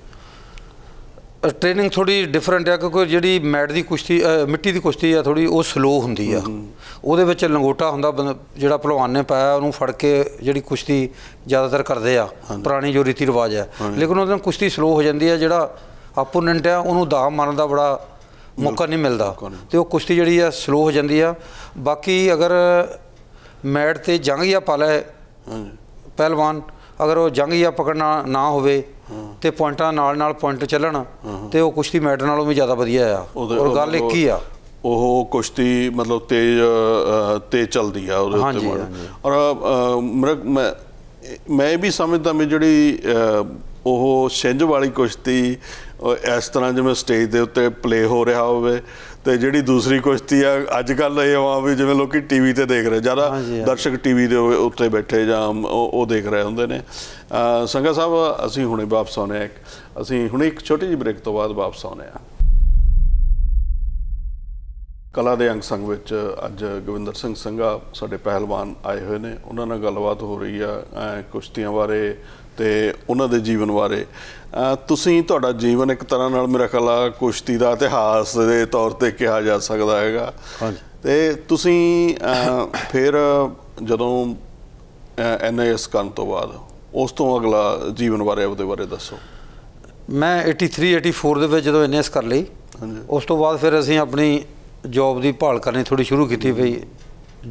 ਟ੍ਰੇਨਿੰਗ ਥੋੜੀ ਡਿਫਰੈਂਟ ਆ ਕਿਉਂਕਿ ਜਿਹੜੀ ਮੈਟ ਦੀ ਕੁਸ਼ਤੀ ਮਿੱਟੀ ਦੀ ਕੁਸ਼ਤੀ ਆ ਥੋੜੀ ਉਹ ਸਲੋ ਹੁੰਦੀ ਆ ਉਹਦੇ ਵਿੱਚ ਲੰਗੋਟਾ ਹੁੰਦਾ ਜਿਹੜਾ ਪਹਿਲਵਾਨ ਨੇ ਪਾਇਆ ਉਹਨੂੰ ਫੜ ਕੇ ਜਿਹੜੀ ਕੁਸ਼ਤੀ ਜ਼ਿਆਦਾਤਰ ਕਰਦੇ ਆ ਪੁਰਾਣੀ ਜੋ ਰੀਤੀ ਰਿਵਾਜ ਆ ਲੇਕਿਨ ਉਹਦੇ ਨਾਲ ਕੁਸ਼ਤੀ ਸਲੋ ਹੋ ਜਾਂਦੀ ਆ ਜਿਹੜਾ ਆਪੋਨੈਂਟ ਆ ਉਹਨੂੰ ਦਾਅ ਮਾਰਨ ਦਾ ਬੜਾ ਮੌਕਾ ਨਹੀਂ ਮਿਲਦਾ ਤੇ ਉਹ ਕੁਸ਼ਤੀ ਜਿਹੜੀ ਆ ਸਲੋ ਹੋ ਜਾਂਦੀ ਆ ਬਾਕੀ ਅਗਰ ਮੈਟ ਤੇ ਜੰਗ ਜਾਂ ਪਾਲਾ ਪਹਿਲਵਾਨ ਅਗਰ ਉਹ ਜੰਗ ਜਾਂ ਪਕੜਨਾ ਨਾ ਹੋਵੇ ਤੇ ਪੁਆਇੰਟਾਂ ਨਾਲ ਨਾਲ ਪੁਆਇੰਟ ਚੱਲਣ ਤੇ ਉਹ ਕੁਸ਼ਤੀ ਮੈਡਰ ਨਾਲੋਂ ਵੀ ਜ਼ਿਆਦਾ ਵਧੀਆ ਆ ਔਰ ਗੱਲ ਇੱਕ ਹੀ ਆ ਉਹ ਕੁਸ਼ਤੀ ਮਤਲਬ ਤੇਜ਼ ਤੇਜ਼ ਚੱਲਦੀ ਆ ਉਹਦੇ ਉੱਤੇ ਔਰ ਮੈਂ ਮੈਂ ਵੀ ਸਮਝਦਾ ਮੈਂ ਜਿਹੜੀ ਉਹ ਛਿੰਝ ਵਾਲੀ ਕੁਸ਼ਤੀ ਇਸ ਤਰ੍ਹਾਂ ਜਿਵੇਂ ਸਟੇਜ ਦੇ ਉੱਤੇ ਪਲੇ ਹੋ ਰਿਹਾ ਹੋਵੇ ਤੇ ਜਿਹੜੀ ਦੂਸਰੀ ਕੁਸ਼ਤੀ ਆ ਅੱਜ ਕੱਲ ਇਹ ਆ ਵੀ ਜਿਵੇਂ ਲੋਕੀ ਟੀਵੀ ਤੇ ਦੇਖ ਰਹੇ ਜ਼ਿਆਦਾ ਦਰਸ਼ਕ ਟੀਵੀ ਦੇ ਉੱਤੇ ਬੈਠੇ ਜਾਂ ਉਹ ਦੇਖ ਰਹੇ ਹੁੰਦੇ ਨੇ ਸੰਗਾ ਸਾਹਿਬ ਅਸੀਂ ਹੁਣੇ ਵਾਪਸ ਆਉਨੇ ਆ ਅਸੀਂ ਹੁਣੇ ਇੱਕ ਛੋਟੀ ਜਿਹੀ ਬ੍ਰੇਕ ਤੋਂ ਬਾਅਦ ਵਾਪਸ ਆਉਨੇ ਆ ਕਲਾ ਦੇ ਅੰਗ ਸੰਗ ਵਿੱਚ ਅੱਜ ਗਵਿੰਦਰ ਸਿੰਘ ਸੰਘਾ ਸਾਡੇ ਪਹਿਲਵਾਨ ਆਏ ਹੋਏ ਨੇ ਉਹਨਾਂ ਨਾਲ ਗੱਲਬਾਤ ਹੋ ਰਹੀ ਆ ਕੁਸ਼ਤੀਆਂ ਬਾਰੇ ਤੇ ਉਹਨਾਂ ਦੇ ਜੀਵਨ ਬਾਰੇ ਤੁਸੀਂ ਤੁਹਾਡਾ ਜੀਵਨ ਇੱਕ ਤਰ੍ਹਾਂ ਨਾਲ ਮੇਰਾ ਖਿਆਲ ਆ ਕੁਸ਼ਤੀ ਦਾ ਇਤਿਹਾਸ ਦੇ ਤੌਰ ਤੇ ਕਿਹਾ ਜਾ ਸਕਦਾ ਹੈਗਾ ਹਾਂਜੀ ਤੇ ਤੁਸੀਂ ਫਿਰ ਜਦੋਂ ਐਨਆਈਐਸ ਕਰਨ ਤੋਂ ਬਾਅਦ ਉਸ ਤੋਂ ਅਗਲਾ ਜੀਵਨ ਬਾਰੇ ਉਹਦੇ ਬਾਰੇ ਦੱਸੋ ਮੈਂ 83 84 ਦੇ ਵਿੱਚ ਜਦੋਂ ਐਨਐਸ ਕਰ ਲਈ ਹਾਂਜੀ ਉਸ ਤੋਂ ਬਾਅਦ ਫਿਰ ਅਸੀਂ ਆਪਣੀ ਜੌਬ ਦੀ ਭਾਲ ਕਰਨੀ ਥੋੜੀ ਸ਼ੁਰੂ ਕੀਤੀ ਭਈ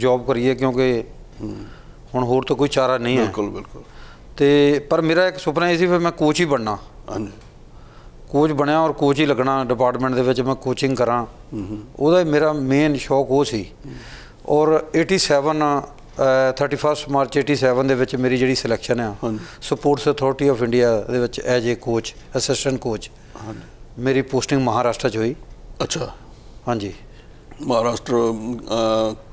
ਜੌਬ ਕਰੀਏ ਕਿਉਂਕਿ ਹੁਣ ਹੋਰ ਤਾਂ ਕੋਈ ਚਾਰਾ ਨਹੀਂ ਹੈ ਬਿਲਕੁਲ ਬਿਲਕੁਲ ਤੇ ਪਰ ਮੇਰਾ ਇੱਕ ਸੁਪਨਾ ਸੀ ਫਿਰ ਮੈਂ ਕੋਚ ਹੀ ਬਣਨਾ ਹਾਂਜੀ ਕੋਚ ਬਣਿਆ ਔਰ ਕੋਚ ਹੀ ਲੱਗਣਾ ਡਿਪਾਰਟਮੈਂਟ ਦੇ ਵਿੱਚ ਮੈਂ ਕੋਚਿੰਗ ਕਰਾਂ ਉਹਦਾ ਮੇਰਾ ਮੇਨ ਸ਼ੌਕ ਉਹ ਸੀ ਔਰ 87 31 ਮਾਰਚ 87 ਦੇ ਵਿੱਚ ਮੇਰੀ ਜਿਹੜੀ ਸਿਲੈਕਸ਼ਨ ਆ ਸਪੋਰਟਸ ਅਥਾਰਟੀ ਆਫ ਇੰਡੀਆ ਦੇ ਵਿੱਚ as a coach assistant coach ਹਾਂਜੀ ਮੇਰੀ ਪੋਸਟਿੰਗ ਮਹਾਰਾਸ਼ਟਰ 'ਚ ਹੋਈ ਅੱਛਾ ਹਾਂਜੀ ਮਹਾਰਾਸ਼ਟਰ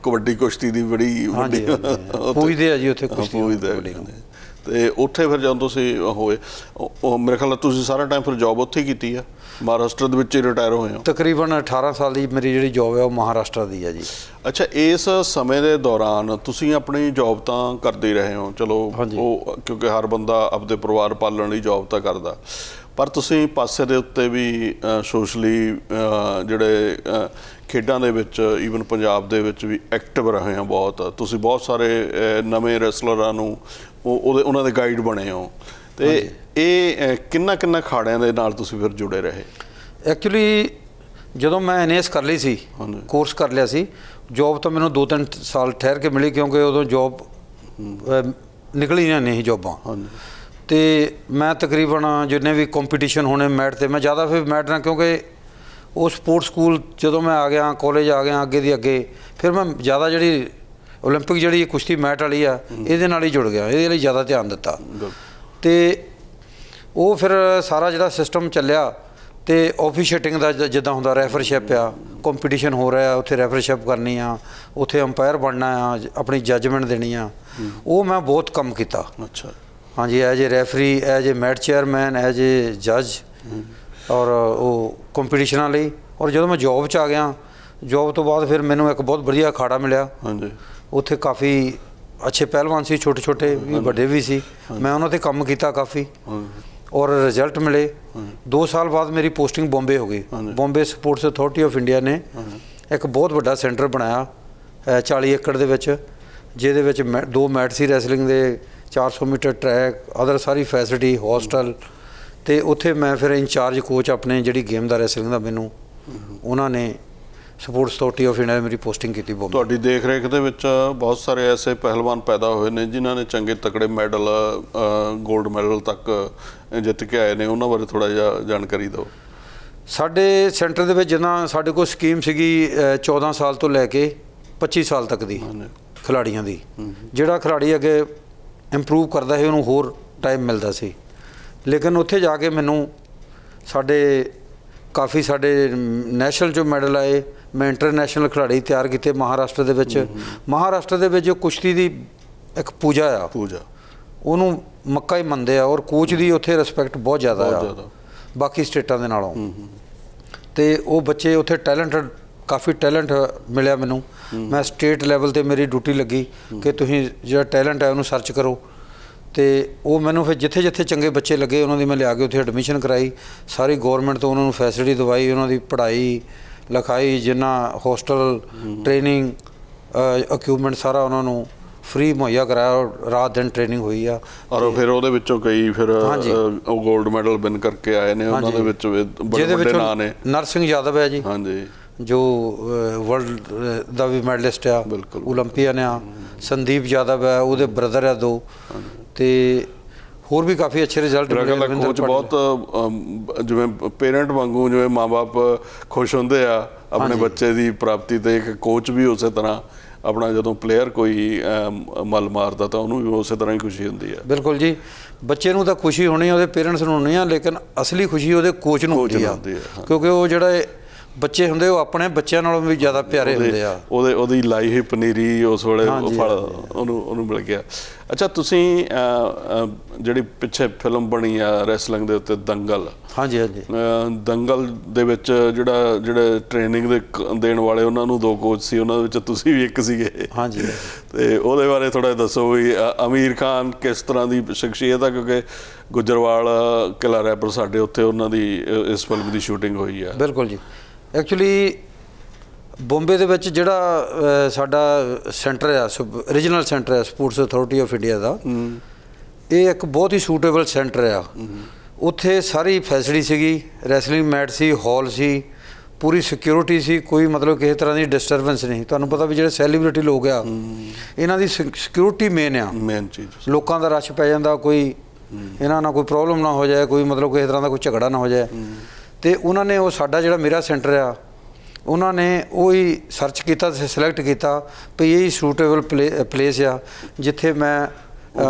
ਕਬੱਡੀ ਕੁਸ਼ਤੀ ਦੀ ਬੜੀ ਵੱਡੀ ਪੁੱਛਦੇ ਆ ਜੀ ਉੱਥੇ ਕੁਸ਼ਤੀ ਪੂਜਦੇ ਤੇ ਉੱਥੇ ਫਿਰ ਜਦੋਂ ਤੁਸੀਂ ਹੋਏ ਉਹ ਮੇਰੇ ਖਿਆਲ ਨਾਲ ਤੁਸੀਂ ਸਾਰਾ ਟਾਈਮ ਫਿਰ ਜੌਬ ਉੱਥੇ ਹੀ ਕੀਤੀ ਆ ਮਹਾਰਾਸ਼ਟਰ ਦੇ ਵਿੱਚ ਹੀ ਰਿਟਾਇਰ ਹੋਏ ਹੋ ਤਕਰੀਬਨ 18 ਸਾਲ ਦੀ ਮੇਰੀ ਜਿਹੜੀ ਜੌਬ ਹੈ ਉਹ ਮਹਾਰਾਸ਼ਟਰ ਦੀ ਹੈ ਜੀ ਅੱਛਾ ਇਸ ਸਮੇਂ ਦੇ ਦੌਰਾਨ ਤੁਸੀਂ ਆਪਣੀ ਜੌਬ ਤਾਂ ਕਰਦੇ ਰਹੇ ਹੋ ਚਲੋ ਉਹ ਕਿਉਂਕਿ ਹਰ ਬੰਦਾ ਆਪਣੇ ਪਰਿਵਾਰ ਪਾਲਣ ਲਈ ਜੌਬ ਤਾਂ ਕਰਦਾ ਪਰ ਤੁਸੀਂ ਪਾਸੇ ਦੇ ਉੱਤੇ ਵੀ ਸੋਸ਼ਲੀ ਜਿਹੜੇ ਖੇਡਾਂ ਦੇ ਵਿੱਚ ਈਵਨ ਪੰਜਾਬ ਦੇ ਵਿੱਚ ਵੀ ਐਕਟਿਵ ਰਹੇ ਆ ਬਹੁਤ ਤੁਸੀਂ ਬਹੁਤ ਸਾਰੇ ਨਵੇਂ ਰੈਸਲਰਾਂ ਨੂੰ ਉਹ ਉਹਦੇ ਉਹਨਾਂ ਦੇ ਗਾਈਡ ਬਣੇ ਹੋ ਤੇ ਇਹ ਕਿੰਨਾ ਕਿੰਨਾ ਖਾੜਿਆਂ ਦੇ ਨਾਲ ਤੁਸੀਂ ਫਿਰ ਜੁੜੇ ਰਹੇ ਐਕਚੁਅਲੀ ਜਦੋਂ ਮੈਂ ਐਨਐਸ ਕਰ ਲਈ ਸੀ ਕੋਰਸ ਕਰ ਲਿਆ ਸੀ ਜੌਬ ਤਾਂ ਮੈਨੂੰ 2-3 ਸਾਲ ਠਹਿਰ ਕੇ ਮਿਲੀ ਕਿਉਂਕਿ ਉਦੋਂ ਜੌਬ ਨਿਕਲੀਆਂ ਨਹੀਂ ਜੌਬਾਂ ਤੇ ਮੈਂ ਤਕਰੀਬਨ ਜਿੰਨੇ ਵੀ ਕੰਪੀਟੀਸ਼ਨ ਹੋਣੇ ਮੈਟ ਤੇ ਮੈਂ ਜ਼ਿਆਦਾ ਫਿਰ ਮੈਟ ਨਾ ਕਿਉਂਕਿ ਉਹ ਸਪੋਰਟ ਸਕੂਲ ਜਦੋਂ ਮੈਂ ਆ ਗਿਆ ਕਾਲਜ ਆ ਗਿਆ ਅੱਗੇ ਦੀ ਅੱਗੇ ਫਿਰ ਮੈਂ ਜ਼ਿਆਦਾ ਜਿਹੜੀ 올림픽 ਜਿਹੜੀ ਕੁਸ਼ਤੀ ਮੈਟ ਵਾਲੀ ਆ ਇਹਦੇ ਨਾਲ ਹੀ ਜੁੜ ਗਿਆ ਇਹਦੇ ਲਈ ਜ਼ਿਆਦਾ ਧਿਆਨ ਦਿੱਤਾ ਤੇ ਉਹ ਫਿਰ ਸਾਰਾ ਜਿਹੜਾ ਸਿਸਟਮ ਚੱਲਿਆ ਤੇ ਆਫੀਸ਼ੀਟਿੰਗ ਦਾ ਜਿੱਦਾਂ ਹੁੰਦਾ ਰੈਫਰਸ਼ਿਪ ਆ ਕੰਪੀਟੀਸ਼ਨ ਹੋ ਰਿਹਾ ਉੱਥੇ ਰੈਫਰਸ਼ਿਪ ਕਰਨੀ ਆ ਉੱਥੇ ਅੰਪਾਇਰ ਬਣਨਾ ਆ ਆਪਣੀ ਜੱਜਮੈਂਟ ਦੇਣੀ ਆ ਉਹ ਮੈਂ ਬਹੁਤ ਕੰਮ ਕੀਤਾ ਅੱਛਾ ਹਾਂਜੀ as a referee as a mat chairman as a ਜੱਜ ਔਰ ਉਹ ਕੰਪੀਟੀਸ਼ਨਾਂ ਲਈ ਔਰ ਜਦੋਂ ਮੈਂ ਜੌਬ 'ਚ ਆ ਗਿਆ ਜੌਬ ਤੋਂ ਬਾਅਦ ਫਿਰ ਮੈਨੂੰ ਇੱਕ ਬਹੁਤ ਵਧੀਆ ਅਖਾੜਾ ਮਿਲਿਆ ਹਾਂਜੀ ਉੱਥੇ ਕਾਫੀ ਅੱਛੇ ਪਹਿਲਵਾਨ ਸੀ ਛੋਟੇ ਛੋਟੇ ਵੀ ਵੱਡੇ ਵੀ ਸੀ ਮੈਂ ਉਹਨਾਂ ਤੇ ਕੰਮ ਕੀਤਾ ਕਾਫੀ ਔਰ ਰਿਜ਼ਲਟ ਮਿਲੇ 2 ਸਾਲ ਬਾਅਦ ਮੇਰੀ ਪੋਸਟਿੰਗ ਬੰਬੇ ਹੋ ਗਈ Bombay sports authority of India ਨੇ ਇੱਕ ਬਹੁਤ ਵੱਡਾ ਸੈਂਟਰ ਬਣਾਇਆ 40 ਏਕੜ ਦੇ ਵਿੱਚ ਜਿਹਦੇ ਵਿੱਚ ਦੋ ਮੈਟ ਸੀ ਰੈਸਲਿੰਗ ਦੇ 400 ਮੀਟਰ ਟਰੈਕ ਅਦਰ ਸਾਰੀ ਫੈਸਿਲਿਟੀ ਹੋਸਟਲ ਤੇ ਉੱਥੇ ਮੈਂ ਫਿਰ ਇੰਚਾਰਜ ਕੋਚ ਆਪਣੇ ਜਿਹੜੀ ਗੇਮ ਦਾ ਰੈਸਲਿੰਗ ਦਾ ਮੈਨੂੰ ਉਹਨਾਂ ਨੇ ਸਪੋਰਟਸ ਸਟੋਰੀ ਆਫ ਇੰਡੀਆ ਮੇਰੀ ਪੋਸਟਿੰਗ ਕੀਤੀ ਬੰਬੇ ਤੁਹਾਡੀ ਦੇਖ ਰੇਖ ਦੇ ਵਿੱਚ ਬਹੁਤ ਸਾਰੇ ਐਸੇ ਪਹਿਲਵਾਨ ਪੈਦਾ ਹੋਏ ਨੇ ਜਿਨ੍ਹਾਂ ਨੇ ਚੰਗੇ ਤਕੜੇ ਮੈਡਲ 골ਡ ਮੈਡਲ ਤੱਕ ਜਿੱਤ ਕੇ ਆਏ ਨੇ ਉਹਨਾਂ ਬਾਰੇ ਥੋੜਾ ਜਿਹਾ ਜਾਣਕਾਰੀ ਦਿਓ ਸਾਡੇ ਸੈਂਟਰ ਦੇ ਵਿੱਚ ਜਿੰਨਾ ਸਾਡੇ ਕੋਲ ਸਕੀਮ ਸੀਗੀ 14 ਸਾਲ ਤੋਂ ਲੈ ਕੇ 25 ਸਾਲ ਤੱਕ ਦੀ ਖਿਲਾੜੀਆਂ ਦੀ ਜਿਹੜਾ ਖਿਲਾੜੀ ਅੱਗੇ ਇੰਪਰੂਵ ਕਰਦਾ ਸੀ ਉਹਨੂੰ ਹੋਰ ਟਾਈਮ ਮਿਲਦਾ ਸੀ ਲੇਕਿਨ ਉੱਥੇ ਜਾ ਕੇ ਮੈਨੂੰ ਸਾਡੇ ਕਾਫੀ ਸਾਡੇ ਨੈਸ਼ਨਲ ਜੋ ਮੈਡਲ ਆਏ ਮੈਂ ਇੰਟਰਨੈਸ਼ਨਲ ਖਿਡਾਰੀ ਤਿਆਰ ਕੀਤੇ ਮਹਾਰਾਸ਼ਟਰ ਦੇ ਵਿੱਚ ਮਹਾਰਾਸ਼ਟਰ ਦੇ ਵਿੱਚ ਜੋ ਕੁਸ਼ਤੀ ਦੀ ਇੱਕ ਪੂਜਾ ਆ ਪੂਜਾ ਉਹਨੂੰ ਮੱਕਾ ਹੀ ਮੰਨਦੇ ਆ ਔਰ ਕੋਚ ਦੀ ਉੱਥੇ ਰਿਸਪੈਕਟ ਬਹੁਤ ਜ਼ਿਆਦਾ ਆ ਬਾਕੀ ਸਟੇਟਾਂ ਦੇ ਨਾਲੋਂ ਤੇ ਉਹ ਬੱਚੇ ਉੱਥੇ ਟੈਲੈਂਟਡ ਕਾਫੀ ਟੈਲੈਂਟ ਮਿਲਿਆ ਮੈਨੂੰ ਮੈਂ ਸਟੇਟ ਲੈਵਲ ਤੇ ਮੇਰੀ ਡਿਊਟੀ ਲੱਗੀ ਕਿ ਤੁਸੀਂ ਜਿਹੜਾ ਟੈਲੈਂਟ ਹੈ ਉਹਨੂੰ ਸਰਚ ਕਰੋ ਤੇ ਉਹ ਮੈਨੂੰ ਫਿਰ ਜਿੱਥੇ-ਜਿੱਥੇ ਚੰਗੇ ਬੱਚੇ ਲੱਗੇ ਉਹਨਾਂ ਦੀ ਮੈਂ ਲਿਆ ਕੇ ਉੱਥੇ ਐਡਮਿਸ਼ਨ ਕਰਾਈ ਸਾਰੀ ਗਵਰਨਮੈਂਟ ਤੋਂ ਉਹਨਾਂ ਨੂੰ ਫੈਸਿਲਿਟੀ ਦਵਾਈ ਉਹਨਾਂ ਦੀ ਪੜ੍ਹਾਈ ਲਿਖਾਈ ਜਿੰਨਾ ਹੋਸਟਲ ਟ੍ਰੇਨਿੰਗ ਇਕਵਿਪਮੈਂਟ ਸਾਰਾ ਉਹਨਾਂ ਨੂੰ ਫ੍ਰੀ ਮੁਹੱਈਆ ਕਰਾਇਆ ਰਾਤ ਦਿਨ ਟ੍ਰੇਨਿੰਗ ਹੋਈ ਆ ਔਰ ਫਿਰ ਉਹਦੇ ਵਿੱਚੋਂ ਕਈ ਫਿਰ ਉਹ 골ਡ ਮੈਡਲ ਵਿਨ ਕਰਕੇ ਆਏ ਨੇ ਉਹਨਾਂ ਦੇ ਵਿੱਚ ਬੜੇ ਵੱਡੇ ਨਾਂ ਨੇ ਨਰਸਿੰਘ ਯਾਦਵ ਹੈ ਜੀ ਹਾਂਜੀ ਜੋ ਵਰਲਡ ਦਾ ਵੀ ਮੈਡਲਿਸਟ ਆ 올림픽ੀਅਨ ਆ ਸੰਦੀਪ ਯਾਦਵ ਹੈ ਉਹਦੇ ਬ੍ਰਦਰ ਆ ਦੋ ਤੇ ਹੋਰ ਵੀ ਕਾਫੀ ਅੱਛੇ ਰਿਜ਼ਲਟ ਮਿਲੇ ਨੇ ਕੋਚ ਬਹੁਤ ਜਿਵੇਂ ਪੇਰੈਂਟ ਵਾਂਗੂ ਜਿਵੇਂ ਮਾਪੇ ਖੁਸ਼ ਹੁੰਦੇ ਆ ਆਪਣੇ ਬੱਚੇ ਦੀ ਪ੍ਰਾਪਤੀ ਤੇ ਇੱਕ ਕੋਚ ਵੀ ਉਸੇ ਤਰ੍ਹਾਂ ਆਪਣਾ ਜਦੋਂ ਪਲੇਅਰ ਕੋਈ ਮਲ ਮਾਰਦਾ ਤਾਂ ਉਹਨੂੰ ਵੀ ਉਸੇ ਤਰ੍ਹਾਂ ਹੀ ਖੁਸ਼ੀ ਹੁੰਦੀ ਹੈ ਬਿਲਕੁਲ ਜੀ ਬੱਚੇ ਨੂੰ ਤਾਂ ਖੁਸ਼ੀ ਹੋਣੀ ਉਹਦੇ ਪੇਰੈਂਟਸ ਨੂੰ ਨਹੀਂ ਆ ਲੇਕਿਨ ਅਸਲੀ ਖੁਸ਼ੀ ਉਹਦੇ ਕੋਚ ਨੂੰ ਹੁੰਦੀ ਆ ਕਿਉਂਕਿ ਉਹ ਜਿਹੜਾ ਬੱਚੇ ਹੁੰਦੇ ਉਹ ਆਪਣੇ ਬੱਚਿਆਂ ਨਾਲੋਂ ਵੀ ਜ਼ਿਆਦਾ ਪਿਆਰੇ ਹੁੰਦੇ ਆ ਉਹਦੇ ਉਹਦੀ ਲਾਈ ਹੋਈ ਪਨੀਰੀ ਉਸ ਵੇਲੇ ਉਹ ਫਲ ਉਹਨੂੰ ਉਹਨੂੰ ਮਿਲ ਗਿਆ ਅੱਛਾ ਤੁਸੀਂ ਜਿਹੜੀ ਪਿੱਛੇ ਫਿਲਮ ਬਣੀ ਆ ਰੈਸਲਿੰਗ ਦੇ ਉੱਤੇ ਦੰਗਲ ਹਾਂਜੀ ਹਾਂਜੀ ਦੰਗਲ ਦੇ ਵਿੱਚ ਜਿਹੜਾ ਜਿਹੜੇ ਟ੍ਰੇਨਿੰਗ ਦੇ ਦੇਣ ਵਾਲੇ ਉਹਨਾਂ ਨੂੰ ਦੋ ਕੋਚ ਸੀ ਉਹਨਾਂ ਵਿੱਚ ਤੁਸੀਂ ਵੀ ਇੱਕ ਸੀਗੇ ਹਾਂਜੀ ਤੇ ਉਹਦੇ ਬਾਰੇ ਥੋੜਾ ਦੱਸੋ ਵੀ ਅਮੀਰ ਖਾਨ ਕਿਸ ਤਰ੍ਹਾਂ ਦੀ ਸ਼ਖਸੀਅਤ ਆ ਕਿਉਂਕਿ ਗੁਜਰਵਾਲ ਕਿਲਾ ਰੈਪਰ ਸਾਡੇ ਉੱਥੇ ਉਹਨਾਂ ਦੀ ਇਸ ਫਿਲਮ ਦੀ ਸ਼ੂਟਿੰਗ ਹੋਈ ਆ ਬਿਲਕੁਲ ਜੀ ਐਕਚੁਅਲੀ ਬੰਬੇ ਦੇ ਵਿੱਚ ਜਿਹੜਾ ਸਾਡਾ ਸੈਂਟਰ ਆ ਰੀਜਨਲ ਸੈਂਟਰ ਆ ਸਪੋਰਟਸ ਅਥਾਰਟੀ ਆਫ ਇੰਡੀਆ ਦਾ ਇਹ ਇੱਕ ਬਹੁਤ ਹੀ ਸੂਟੇਬਲ ਸੈਂਟਰ ਆ ਉੱਥੇ ਸਾਰੀ ਫੈਸਿਲਿਟੀ ਸੀਗੀ ਰੈਸਲਿੰਗ ਮੈਟ ਸੀ ਹਾਲ ਸੀ ਪੂਰੀ ਸਿਕਿਉਰਿਟੀ ਸੀ ਕੋਈ ਮਤਲਬ ਕਿਸੇ ਤਰ੍ਹਾਂ ਦੀ ਡਿਸਟਰਬੈਂਸ ਨਹੀਂ ਤੁਹਾਨੂੰ ਪਤਾ ਵੀ ਜਿਹੜੇ ਸੈਲੀਬ੍ਰਿਟੀ ਲੋਕ ਆ ਇਹਨਾਂ ਦੀ ਸਿਕਿਉਰਿਟੀ ਮੇਨ ਆ ਮੇਨ ਚੀਜ਼ ਲੋਕਾਂ ਦਾ ਰਸ਼ ਪੈ ਜਾਂਦਾ ਕੋਈ ਇਹਨਾਂ ਨਾਲ ਕੋਈ ਪ੍ਰੋਬਲਮ ਨਾ ਹੋ ਜਾਏ ਕੋਈ ਮਤਲਬ ਕਿਸੇ ਤਰ੍ਹਾਂ ਦਾ ਕੋਈ ਝਗੜਾ ਨਾ ਹੋ ਜਾਏ ਤੇ ਉਹਨਾਂ ਨੇ ਉਹ ਸਾਡਾ ਜਿਹੜਾ ਮੇਰਾ ਸੈਂਟਰ ਆ ਉਹਨਾਂ ਨੇ ਉਹ ਹੀ ਸਰਚ ਕੀਤਾ ਤੇ ਸਿਲੈਕਟ ਕੀਤਾ ਵੀ ਇਹ ਹੀ ਸੂਟੇਬਲ ਪਲੇਸ ਆ ਜਿੱਥੇ ਮੈਂ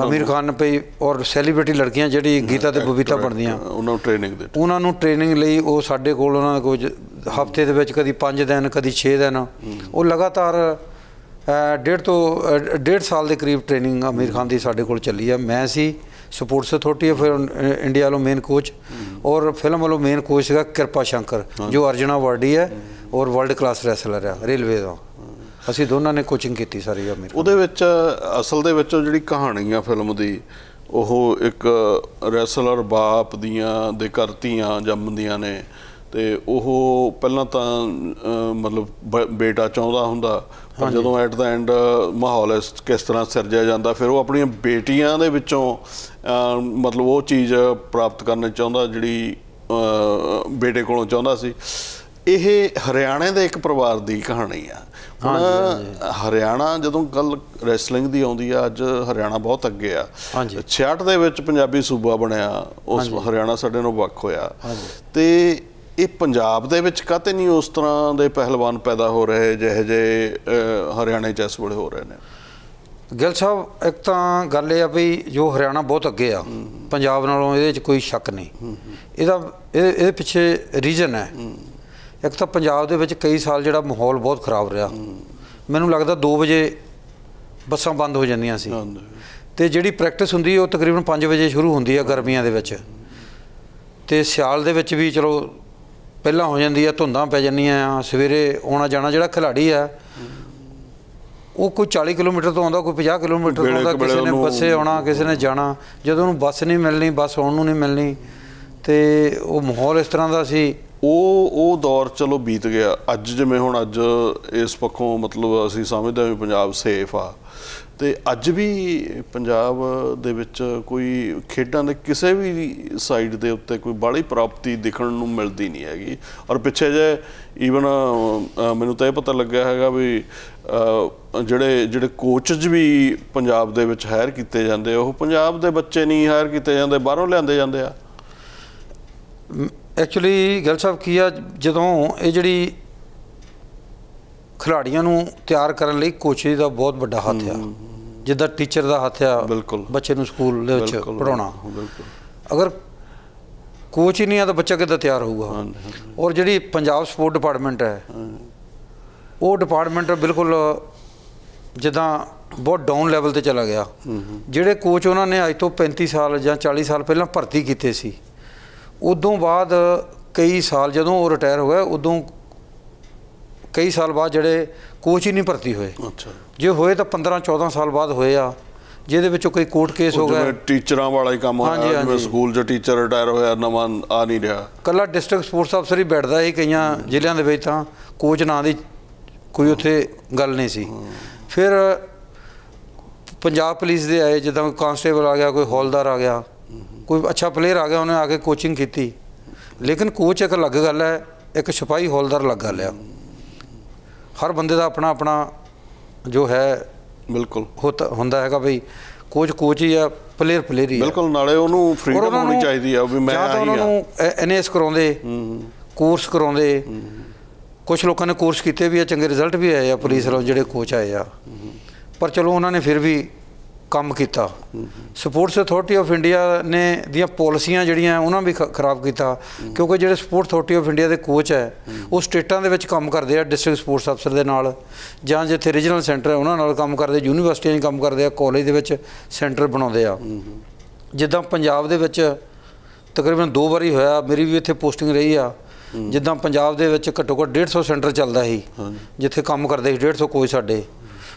ਅਮੀਰ ਖਾਨ ਪਈ ਔਰ ਸੈਲੀਬ੍ਰਿਟੀ ਲੜਕੀਆਂ ਜਿਹੜੀ ਗੀਤਾ ਤੇ ਬਬੀਤਾ ਬਣਦੀਆਂ ਉਹਨਾਂ ਨੂੰ ਟ੍ਰੇਨਿੰਗ ਦੇ ਉਹਨਾਂ ਨੂੰ ਟ੍ਰੇਨਿੰਗ ਲਈ ਉਹ ਸਾਡੇ ਕੋਲ ਉਹਨਾਂ ਦੇ ਕੁਝ ਹਫਤੇ ਦੇ ਵਿੱਚ ਕਦੀ 5 ਦਿਨ ਕਦੀ 6 ਦਿਨ ਉਹ ਲਗਾਤਾਰ ਡੇਢ ਤੋਂ ਡੇਢ ਸਾਲ ਦੇ ਕਰੀਬ ਟ੍ਰੇਨਿੰਗ ਅਮੀਰ ਖਾਨ ਦੀ ਸਾਡੇ ਕੋਲ ਚੱਲੀ ਆ ਮੈਂ ਸੀ ਸਪੋਰਟਸ ਅਥਾਰਟੀ ਆਫ ਇੰਡੀਆ ਵੱਲੋਂ ਮੇਨ ਕੋਚ ਔਰ ਫਿਲਮ ਵੱਲੋਂ ਮੇਨ ਕੋਚ ਹੈਗਾ ਕਿਰਪਾ ਸ਼ੰਕਰ ਜੋ ਅਰਜਨਾ ਵਾਰਡੀ ਹੈ ਔਰ ਵਰਲਡ ਕਲਾਸ ਰੈਸਲਰ ਹੈ ਰੇਲਵੇ ਦਾ ਅਸੀਂ ਦੋਨਾਂ ਨੇ ਕੋਚਿੰਗ ਕੀਤੀ ਸਾਰੀ ਆ ਮੇਰੇ ਉਹਦੇ ਵਿੱਚ ਅਸਲ ਦੇ ਵਿੱਚ ਜਿਹੜੀ ਕਹਾਣੀ ਆ ਫਿਲਮ ਦੀ ਉਹ ਇੱਕ ਰੈਸਲਰ ਬਾਪ ਦੀਆਂ ਦੇ ਕਰਤੀਆਂ ਜੰਮਦੀਆਂ ਨੇ ਤੇ ਉਹ ਪਹਿਲਾਂ ਤਾਂ ਮਤਲਬ ਬੇਟਾ ਚਾਹੁੰਦਾ ਹੁੰਦਾ ਪਰ ਜਦੋਂ ਐਟ ਦਾ ਐਂਡ ਮਾਹੌਲ ਇਸ ਕਿਸ ਤਰ੍ਹਾਂ ਸਿਰਜਿਆ ਜਾਂਦਾ ਫਿਰ ਉਹ ਆਪਣੀਆਂ ਬੇਟੀਆਂ ਦੇ ਵਿੱਚੋਂ ਮਤਲਬ ਉਹ ਚੀਜ਼ ਪ੍ਰਾਪਤ ਕਰਨਾ ਚਾਹੁੰਦਾ ਜਿਹੜੀ ਬੇਟੇ ਕੋਲੋਂ ਚਾਹੁੰਦਾ ਸੀ ਇਹ ਹਰਿਆਣੇ ਦੇ ਇੱਕ ਪਰਿਵਾਰ ਦੀ ਕਹਾਣੀ ਆ ਹੁਣ ਹਰਿਆਣਾ ਜਦੋਂ ਕੱਲ ਰੈਸਲਿੰਗ ਦੀ ਆਉਂਦੀ ਆ ਅੱਜ ਹਰਿਆਣਾ ਬਹੁਤ ਅੱਗੇ ਆ 66 ਦੇ ਵਿੱਚ ਪੰਜਾਬੀ ਸੂਬਾ ਬਣਿਆ ਉਸ ਹਰਿਆਣਾ ਸਾਡੇ ਨੂੰ ਵੱਖ ਹੋਇਆ ਤੇ ਇਹ ਪੰਜਾਬ ਦੇ ਵਿੱਚ ਕਾਤੇ ਨਹੀਂ ਉਸ ਤਰ੍ਹਾਂ ਦੇ ਪਹਿਲਵਾਨ ਪੈਦਾ ਹੋ ਰਹੇ ਜਿਹੇ ਜੇ ਹਰਿਆਣੇ ਚ ਇਸ ਵੇਲੇ ਹੋ ਰਹੇ ਨੇ ਗਿਲ ਸਾਹਿਬ ਇੱਕ ਤਾਂ ਗੱਲ ਇਹ ਆ ਵੀ ਜੋ ਹਰਿਆਣਾ ਬਹੁਤ ਅੱਗੇ ਆ ਪੰਜਾਬ ਨਾਲੋਂ ਇਹਦੇ ਵਿੱਚ ਕੋਈ ਸ਼ੱਕ ਨਹੀਂ ਇਹਦਾ ਇਹਦੇ ਪਿੱਛੇ ਰੀਜ਼ਨ ਹੈ ਇੱਕ ਤਾਂ ਪੰਜਾਬ ਦੇ ਵਿੱਚ ਕਈ ਸਾਲ ਜਿਹੜਾ ਮਾਹੌਲ ਬਹੁਤ ਖਰਾਬ ਰਿਹਾ ਮੈਨੂੰ ਲੱਗਦਾ 2 ਵਜੇ ਬੱਸਾਂ ਬੰਦ ਹੋ ਜਾਂਦੀਆਂ ਸੀ ਤੇ ਜਿਹੜੀ ਪ੍ਰੈਕਟਿਸ ਹੁੰਦੀ ਉਹ ਤਕਰੀਬਨ 5 ਵਜੇ ਸ਼ੁਰੂ ਹੁੰਦੀ ਆ ਗਰਮੀਆਂ ਦੇ ਵਿੱਚ ਤੇ ਸਿਆਲ ਦੇ ਵਿੱਚ ਵੀ ਚਲੋ ਪਹਿਲਾਂ ਹੋ ਜਾਂਦੀ ਆ ਧੁੰਦਾਂ ਪੈ ਜਾਂਦੀਆਂ ਆ ਸਵੇਰੇ ਆਉਣਾ ਜਾਣਾ ਜਿਹੜਾ ਖਿਲਾੜੀ ਆ ਉਹ ਕੋਈ 40 ਕਿਲੋਮੀਟਰ ਤੋਂ ਆਉਂਦਾ ਕੋਈ 50 ਕਿਲੋਮੀਟਰ ਤੋਂ ਆਉਂਦਾ ਕਿਸੇ ਨੇ ਬੱਸੇ ਆਉਣਾ ਕਿਸੇ ਨੇ ਜਾਣਾ ਜਦੋਂ ਉਹਨੂੰ ਬੱਸ ਨਹੀਂ ਮਿਲਣੀ ਬੱਸ ਆਉਣ ਨੂੰ ਨਹੀਂ ਮਿਲਣੀ ਤੇ ਉਹ ਮਾਹੌਲ ਇਸ ਤਰ੍ਹਾਂ ਦਾ ਸੀ ਉਹ ਉਹ ਦੌਰ ਚਲੋ ਬੀਤ ਗਿਆ ਅੱਜ ਜਿਵੇਂ ਹੁਣ ਅੱਜ ਇਸ ਪੱਖੋਂ ਮਤਲਬ ਅਸੀਂ ਸਮਝਦੇ ਹਾਂ ਵੀ ਪੰਜਾਬ ਸੇਫ ਆ ਤੇ ਅੱਜ ਵੀ ਪੰਜਾਬ ਦੇ ਵਿੱਚ ਕੋਈ ਖੇਡਾਂ ਦੇ ਕਿਸੇ ਵੀ ਸਾਈਡ ਦੇ ਉੱਤੇ ਕੋਈ ਬਾਹਲੀ ਪ੍ਰਾਪਤੀ ਦਿਖਣ ਨੂੰ ਮਿਲਦੀ ਨਹੀਂ ਹੈਗੀ ਔਰ ਪਿੱਛੇ ਜੇ ਈਵਨ ਮੈਨੂੰ ਤਾਂ ਇਹ ਪਤਾ ਲੱਗਿਆ ਹੈਗਾ ਵੀ ਜਿਹੜੇ ਜਿਹੜੇ ਕੋਚਸ ਵੀ ਪੰਜਾਬ ਦੇ ਵਿੱਚ ਹਾਇਰ ਕੀਤੇ ਜਾਂਦੇ ਉਹ ਪੰਜਾਬ ਦੇ ਬੱਚੇ ਨਹੀਂ ਹਾਇਰ ਕੀਤੇ ਜਾਂਦੇ ਬਾਹਰੋਂ ਲਿਆਂਦੇ ਜਾਂਦੇ ਆ ਐਕਚੁਅਲੀ ਗੱਲ ਸਾਹਿਬ ਕੀ ਆ ਜਦੋਂ ਇਹ ਜਿਹੜੀ ਖਿਡਾਰੀਆਂ ਨੂੰ ਤਿਆਰ ਕਰਨ ਲਈ ਕੋਚ ਦਾ ਬਹੁਤ ਵੱਡਾ ਹੱਥ ਆ ਜਿੱਦਾਂ ਟੀਚਰ ਦਾ ਹੱਥ ਆ ਬੱਚੇ ਨੂੰ ਸਕੂਲ ਦੇ ਵਿੱਚ ਪੜਾਉਣਾ ਅਗਰ ਕੋਚ ਹੀ ਨਹੀਂ ਆ ਤਾਂ ਬੱਚਾ ਕਿੱਦਾਂ ਤਿਆਰ ਹੋਊਗਾ ਔਰ ਜਿਹੜੀ ਪੰਜਾਬ ਸਪੋਰਟ ਡਿਪਾਰਟਮੈਂਟ ਹੈ ਉਹ ਡਿਪਾਰਟਮੈਂਟ ਬਿਲਕੁਲ ਜਿੱਦਾਂ ਬਹੁਤ ਡਾਊਨ ਲੈਵਲ ਤੇ ਚਲਾ ਗਿਆ ਜਿਹੜੇ ਕੋਚ ਉਹਨਾਂ ਨੇ ਅੱਜ ਤੋਂ 35 ਸਾਲ ਜਾਂ 40 ਸਾਲ ਪਹਿਲਾਂ ਭਰਤੀ ਕੀਤੇ ਸੀ ਉਦੋਂ ਬਾਅਦ ਕਈ ਸਾਲ ਜਦੋਂ ਉਹ ਰਿਟਾਇਰ ਹੋ ਗਿਆ ਉਦੋਂ ਕਈ ਸਾਲ ਬਾਅਦ ਜਿਹੜੇ ਕੋਚ ਹੀ ਨਹੀਂ ਭਰਤੀ ਹੋਏ ਅੱਛਾ ਜੇ ਹੋਏ ਤਾਂ 15 14 ਸਾਲ ਬਾਅਦ ਹੋਏ ਆ ਜਿਹਦੇ ਵਿੱਚੋਂ ਕੋਈ ਕੋਰਟ ਕੇਸ ਹੋ ਗਿਆ ਜਿਵੇਂ ਟੀਚਰਾਂ ਵਾਲਾ ਹੀ ਕੰਮ ਹੋਇਆ ਜਿਵੇਂ ਸਕੂਲ 'ਚ ਟੀਚਰ ਰਿਟਾਇਰ ਹੋਇਆ ਨਵਾਂ ਆ ਨਹੀਂ ਰਿਹਾ ਕੱਲਾ ਡਿਸਟ੍ਰਿਕਟ ਸਪੋਰਟਸ ਅਫਸਰ ਹੀ ਬੈਠਦਾ ਸੀ ਕਈਆਂ ਜ਼ਿਲ੍ਹਿਆਂ ਦੇ ਵਿੱਚ ਤਾਂ ਕੋਚ ਨਾਂ ਦੀ ਕੋਈ ਉੱਥੇ ਗੱਲ ਨਹੀਂ ਸੀ ਫਿਰ ਪੰਜਾਬ ਪੁਲਿਸ ਦੇ ਆਏ ਜਦੋਂ ਕਾਂਸਟੇਬਲ ਆ ਗਿਆ ਕੋਈ ਹੌਲਦਾਰ ਆ ਗਿਆ ਕੋਈ ਅੱਛਾ ਪਲੇਅਰ ਆ ਗਿਆ ਉਹਨੇ ਆ ਕੇ ਕੋਚਿੰਗ ਕੀਤੀ ਲੇਕਿਨ ਕੋਚ ਇੱਕ ਅਲੱਗ ਗੱਲ ਹੈ ਇੱਕ ਸਿਪਾਹੀ ਹੌਲਦਾਰ ਲੱਗਾ ਲਿਆ ਹਰ ਬੰਦੇ ਦਾ ਆਪਣਾ ਆਪਣਾ ਜੋ ਹੈ ਬਿਲਕੁਲ ਹੁੰਦਾ ਹੈਗਾ ਬਈ ਕੋਚ ਕੋਚ ਹੀ ਆ ਪਲੇਅਰ ਪਲੇਅਰ ਹੀ ਆ ਬਿਲਕੁਲ ਨਾਲੇ ਉਹਨੂੰ ਫ੍ਰੀडम ਹੋਣੀ ਚਾਹੀਦੀ ਆ ਵੀ ਮੈਂ ਆਈ ਆ ਜਾਂ ਉਹਨਾਂ ਨੂੰ ਐਨਐਸ ਕਰਾਉਂਦੇ ਕੋਰਸ ਕਰਾਉਂਦੇ ਕੁਝ ਲੋਕਾਂ ਨੇ ਕੋਰਸ ਕੀਤੇ ਵੀ ਆ ਚੰਗੇ ਰਿਜ਼ਲਟ ਵੀ ਆਏ ਆ ਪੁਲਿਸ ਵਾਲੋਂ ਜਿਹੜੇ ਕੋਚ ਆਏ ਆ ਪਰ ਚਲੋ ਉਹਨਾਂ ਨੇ ਫਿਰ ਵੀ ਕੰਮ ਕੀਤਾ ਸਪੋਰਟਸ ਅਥਾਰਟੀ ਆਫ ਇੰਡੀਆ ਨੇ ਦੀਆਂ ਪਾਲਿਸੀਆਂ ਜਿਹੜੀਆਂ ਉਹਨਾਂ ਵੀ ਖਰਾਬ ਕੀਤਾ ਕਿਉਂਕਿ ਜਿਹੜੇ ਸਪੋਰਟਸ ਅਥਾਰਟੀ ਆਫ ਇੰਡੀਆ ਦੇ ਕੋਚ ਹੈ ਉਹ ਸਟੇਟਾਂ ਦੇ ਵਿੱਚ ਕੰਮ ਕਰਦੇ ਆ ਡਿਸਟ੍ਰਿਕਟ ਸਪੋਰਟਸ ਅਫਸਰ ਦੇ ਨਾਲ ਜਾਂ ਜਿੱਥੇ ਰੀਜਨਲ ਸੈਂਟਰ ਹੈ ਉਹਨਾਂ ਨਾਲ ਕੰਮ ਕਰਦੇ ਯੂਨੀਵਰਸਿਟੀਆਂ 'ਚ ਕੰਮ ਕਰਦੇ ਆ ਕਾਲਜ ਦੇ ਵਿੱਚ ਸੈਂਟਰ ਬਣਾਉਂਦੇ ਆ ਜਿੱਦਾਂ ਪੰਜਾਬ ਦੇ ਵਿੱਚ ਤਕਰੀਬਨ ਦੋ ਵਾਰੀ ਹੋਇਆ ਮੇਰੀ ਵੀ ਇੱਥੇ ਪੋਸਟਿੰਗ ਰਹੀ ਆ ਜਿੱਦਾਂ ਪੰਜਾਬ ਦੇ ਵਿੱਚ ਘੱਟੋ ਘੱਟ 150 ਸੈਂਟਰ ਚੱਲਦਾ ਸੀ ਜਿੱਥੇ ਕੰਮ ਕਰਦੇ ਸੀ 150 ਕੋਚ ਸਾਡੇ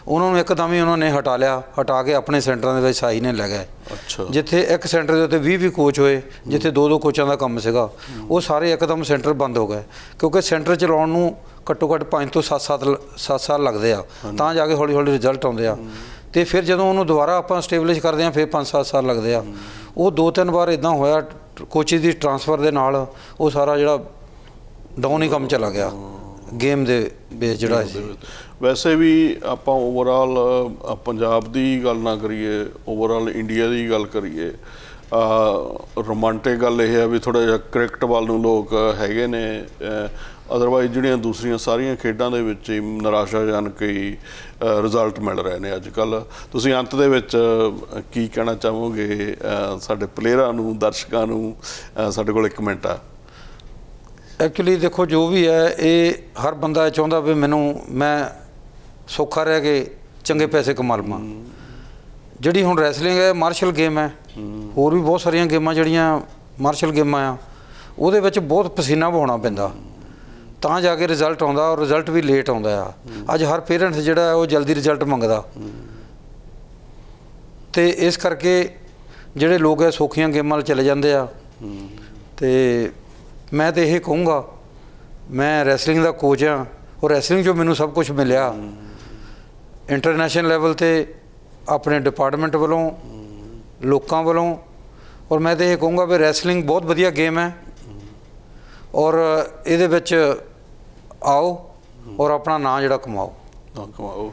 ਉਹਨਾਂ ਨੂੰ ਇੱਕਦਮ ਹੀ ਉਹਨਾਂ ਨੇ ਹਟਾ ਲਿਆ ਹਟਾ ਕੇ ਆਪਣੇ ਸੈਂਟਰਾਂ ਦੇ ਵਿੱਚ ਸਾਈ ਨੇ ਲਗਾਏ ਅੱਛਾ ਜਿੱਥੇ ਇੱਕ ਸੈਂਟਰ ਦੇ ਉੱਤੇ 20 20 ਕੋਚ ਹੋਏ ਜਿੱਥੇ ਦੋ ਦੋ ਕੋਚਾਂ ਦਾ ਕੰਮ ਸੀਗਾ ਉਹ ਸਾਰੇ ਇੱਕਦਮ ਸੈਂਟਰ ਬੰਦ ਹੋ ਗਏ ਕਿਉਂਕਿ ਸੈਂਟਰ ਚਲਾਉਣ ਨੂੰ ਘੱਟੋ ਘੱਟ 5 ਤੋਂ 7 7 7 ਸਾਲ ਲੱਗਦੇ ਆ ਤਾਂ ਜਾ ਕੇ ਹੌਲੀ ਹੌਲੀ ਰਿਜ਼ਲਟ ਆਉਂਦੇ ਆ ਤੇ ਫਿਰ ਜਦੋਂ ਉਹਨੂੰ ਦੁਬਾਰਾ ਆਪਾਂ ਸਟੇਬਲਿਸ਼ ਕਰਦੇ ਆ ਫਿਰ 5-7 ਸਾਲ ਲੱਗਦੇ ਆ ਉਹ ਦੋ ਤਿੰਨ ਵਾਰ ਇਦਾਂ ਹੋਇਆ ਕੋਚੀ ਦੀ ਟਰਾਂਸਫਰ ਦੇ ਨਾਲ ਉਹ ਸਾਰਾ ਜਿਹੜਾ ਡਾਊਨ ਹੀ ਕੰਮ ਚਲਾ ਗਿਆ ਗੇਮ ਦੇ ਬੇਸ ਜਿਹੜਾ ਸੀ ਵੈਸੇ ਵੀ ਆਪਾਂ ਓਵਰਆਲ ਪੰਜਾਬ ਦੀ ਗੱਲ ਨਾ ਕਰੀਏ ਓਵਰਆਲ ਇੰਡੀਆ ਦੀ ਗੱਲ ਕਰੀਏ ਆ ਰੋਮਾਂਟਿਕ ਗੱਲ ਇਹ ਹੈ ਵੀ ਥੋੜਾ ਜਿਹਾ ਕ੍ਰਿਕਟ ਵੱਲ ਨੂੰ ਲੋਕ ਹੈਗੇ ਨੇ ਅਦਰਵਾਇਜ਼ ਜਿਹੜੀਆਂ ਦੂਸਰੀਆਂ ਸਾਰੀਆਂ ਖੇਡਾਂ ਦੇ ਵਿੱਚ ਹੀ ਨਿਰਾਸ਼ਾਜਨਕ ਹੀ ਰਿਜ਼ਲਟ ਮਿਲ ਰਹੇ ਨੇ ਅੱਜ ਕੱਲ ਤੁਸੀਂ ਅੰਤ ਦੇ ਵਿੱਚ ਕੀ ਕਹਿਣਾ ਚਾਹੋਗੇ ਸਾਡੇ ਪਲੇਅਰਾਂ ਨੂੰ ਦਰਸ਼ਕਾਂ ਨੂੰ ਸਾਡੇ ਕੋਲ ਇੱਕ ਮਿੰਟ ਆ ਐਕਚੁਅਲੀ ਦੇਖੋ ਜੋ ਵੀ ਹੈ ਇਹ ਹਰ ਬੰਦਾ ਚਾਹੁੰਦਾ ਵੀ ਮੈਨੂੰ ਮੈਂ ਸੌਖਾ ਰਹਿ ਕੇ ਚੰਗੇ ਪੈਸੇ ਕਮਾ ਲਵਾਂ ਜਿਹੜੀ ਹੁਣ ਰੈਸਲਿੰਗ ਹੈ ਮਾਰਸ਼ਲ ਗੇਮ ਹੈ ਹੋਰ ਵੀ ਬਹੁਤ ਸਾਰੀਆਂ ਗੇਮਾਂ ਜਿਹੜੀਆਂ ਮਾਰਸ਼ਲ ਗੇਮਾਂ ਆ ਉਹਦੇ ਵਿੱਚ ਬਹੁਤ ਪਸੀਨਾ ਵਹਾਉਣਾ ਪੈਂਦਾ ਤਾਂ ਜਾ ਕੇ ਰਿਜ਼ਲਟ ਆਉਂਦਾ ਔਰ ਰਿਜ਼ਲਟ ਵੀ ਲੇਟ ਆਉਂਦਾ ਆ ਅੱਜ ਹਰ ਪੇਰੈਂਟਸ ਜਿਹੜਾ ਉਹ ਜਲਦੀ ਰਿਜ਼ਲਟ ਮੰਗਦਾ ਤੇ ਇਸ ਕਰਕੇ ਜਿਹੜੇ ਲੋਕ ਐ ਸੌਖੀਆਂ ਗੇਮਾਂ 'ਚ ਚਲੇ ਜਾਂਦੇ ਆ ਤੇ ਮੈਂ ਤੇ ਇਹ ਕਹੂੰਗਾ ਮੈਂ ਰੈਸਲਿੰਗ ਦਾ ਕੋਚ ਆ ਔਰ ਰੈਸਲਿੰਗ ਜੋ ਮੈਨੂੰ ਸਭ ਕੁਝ ਮਿਲਿਆ ਇੰਟਰਨੈਸ਼ਨਲ ਲੈਵਲ ਤੇ ਆਪਣੇ ਡਿਪਾਰਟਮੈਂਟ ਵੱਲੋਂ ਲੋਕਾਂ ਵੱਲੋਂ ਔਰ ਮੈਂ ਤੇ ਇਹ ਕਹੂੰਗਾ ਵੀ ਰੈਸਲਿੰਗ ਬਹੁਤ ਵਧੀਆ ਗੇਮ ਹੈ ਔਰ ਇਹਦੇ ਵਿੱਚ ਆਓ ਔਰ ਆਪਣਾ ਨਾਂ ਜਿਹੜਾ ਕਮਾਓ ਕਮਾਓ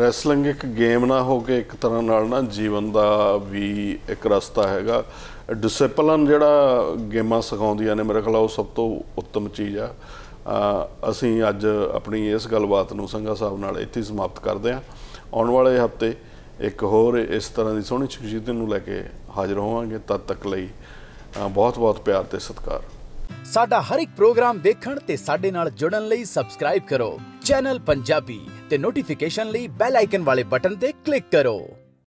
ਰੈਸਲਿੰਗ ਇੱਕ ਗੇਮ ਨਾ ਹੋ ਕੇ ਇੱਕ ਤਰ੍ਹਾਂ ਨਾਲ ਨਾ ਜੀਵਨ ਦਾ ਵੀ ਇੱਕ ਰਸਤਾ ਹੈਗਾ ਡਿਸਪਲਨ ਜਿਹੜਾ ਗੇਮਾਂ ਸਿਖਾਉਂਦੀਆਂ ਨੇ ਮੇਰੇ ਖਿਆਲ ਉਹ ਸਭ ਤੋਂ ਉੱਤਮ ਚੀਜ਼ ਆ ਅਸੀਂ ਅੱਜ ਆਪਣੀ ਇਸ ਗੱਲਬਾਤ ਨੂੰ ਸੰਗਾ ਸਾਹਿਬ ਨਾਲ ਇੱਥੇ ਸਮਾਪਤ ਕਰਦੇ ਹਾਂ ਆਉਣ ਵਾਲੇ ਹਫਤੇ ਇੱਕ ਹੋਰ ਇਸ ਤਰ੍ਹਾਂ ਦੀ ਸੋਹਣੀ ਸ਼ਖਸੀਅਤ ਨੂੰ ਲੈ ਕੇ ਹਾਜ਼ਰ ਹੋਵਾਂਗੇ ਤਦ ਤੱਕ ਲਈ ਬਹੁਤ-ਬਹੁਤ ਪਿਆਰ ਤੇ ਸਤਿਕਾਰ ਸਾਡਾ ਹਰ ਇੱਕ ਪ੍ਰੋਗਰਾਮ ਦੇਖਣ ਤੇ ਸਾਡੇ ਨਾਲ ਜੁੜਨ ਲਈ ਸਬਸਕ੍ਰਾਈਬ ਕਰੋ ਚੈਨਲ ਪੰਜਾਬੀ ਤੇ ਨੋਟੀਫਿਕੇਸ਼ਨ ਲਈ ਬੈਲ ਆਈਕਨ ਵਾਲੇ ਬਟਨ ਤੇ ਕਲਿੱਕ ਕਰੋ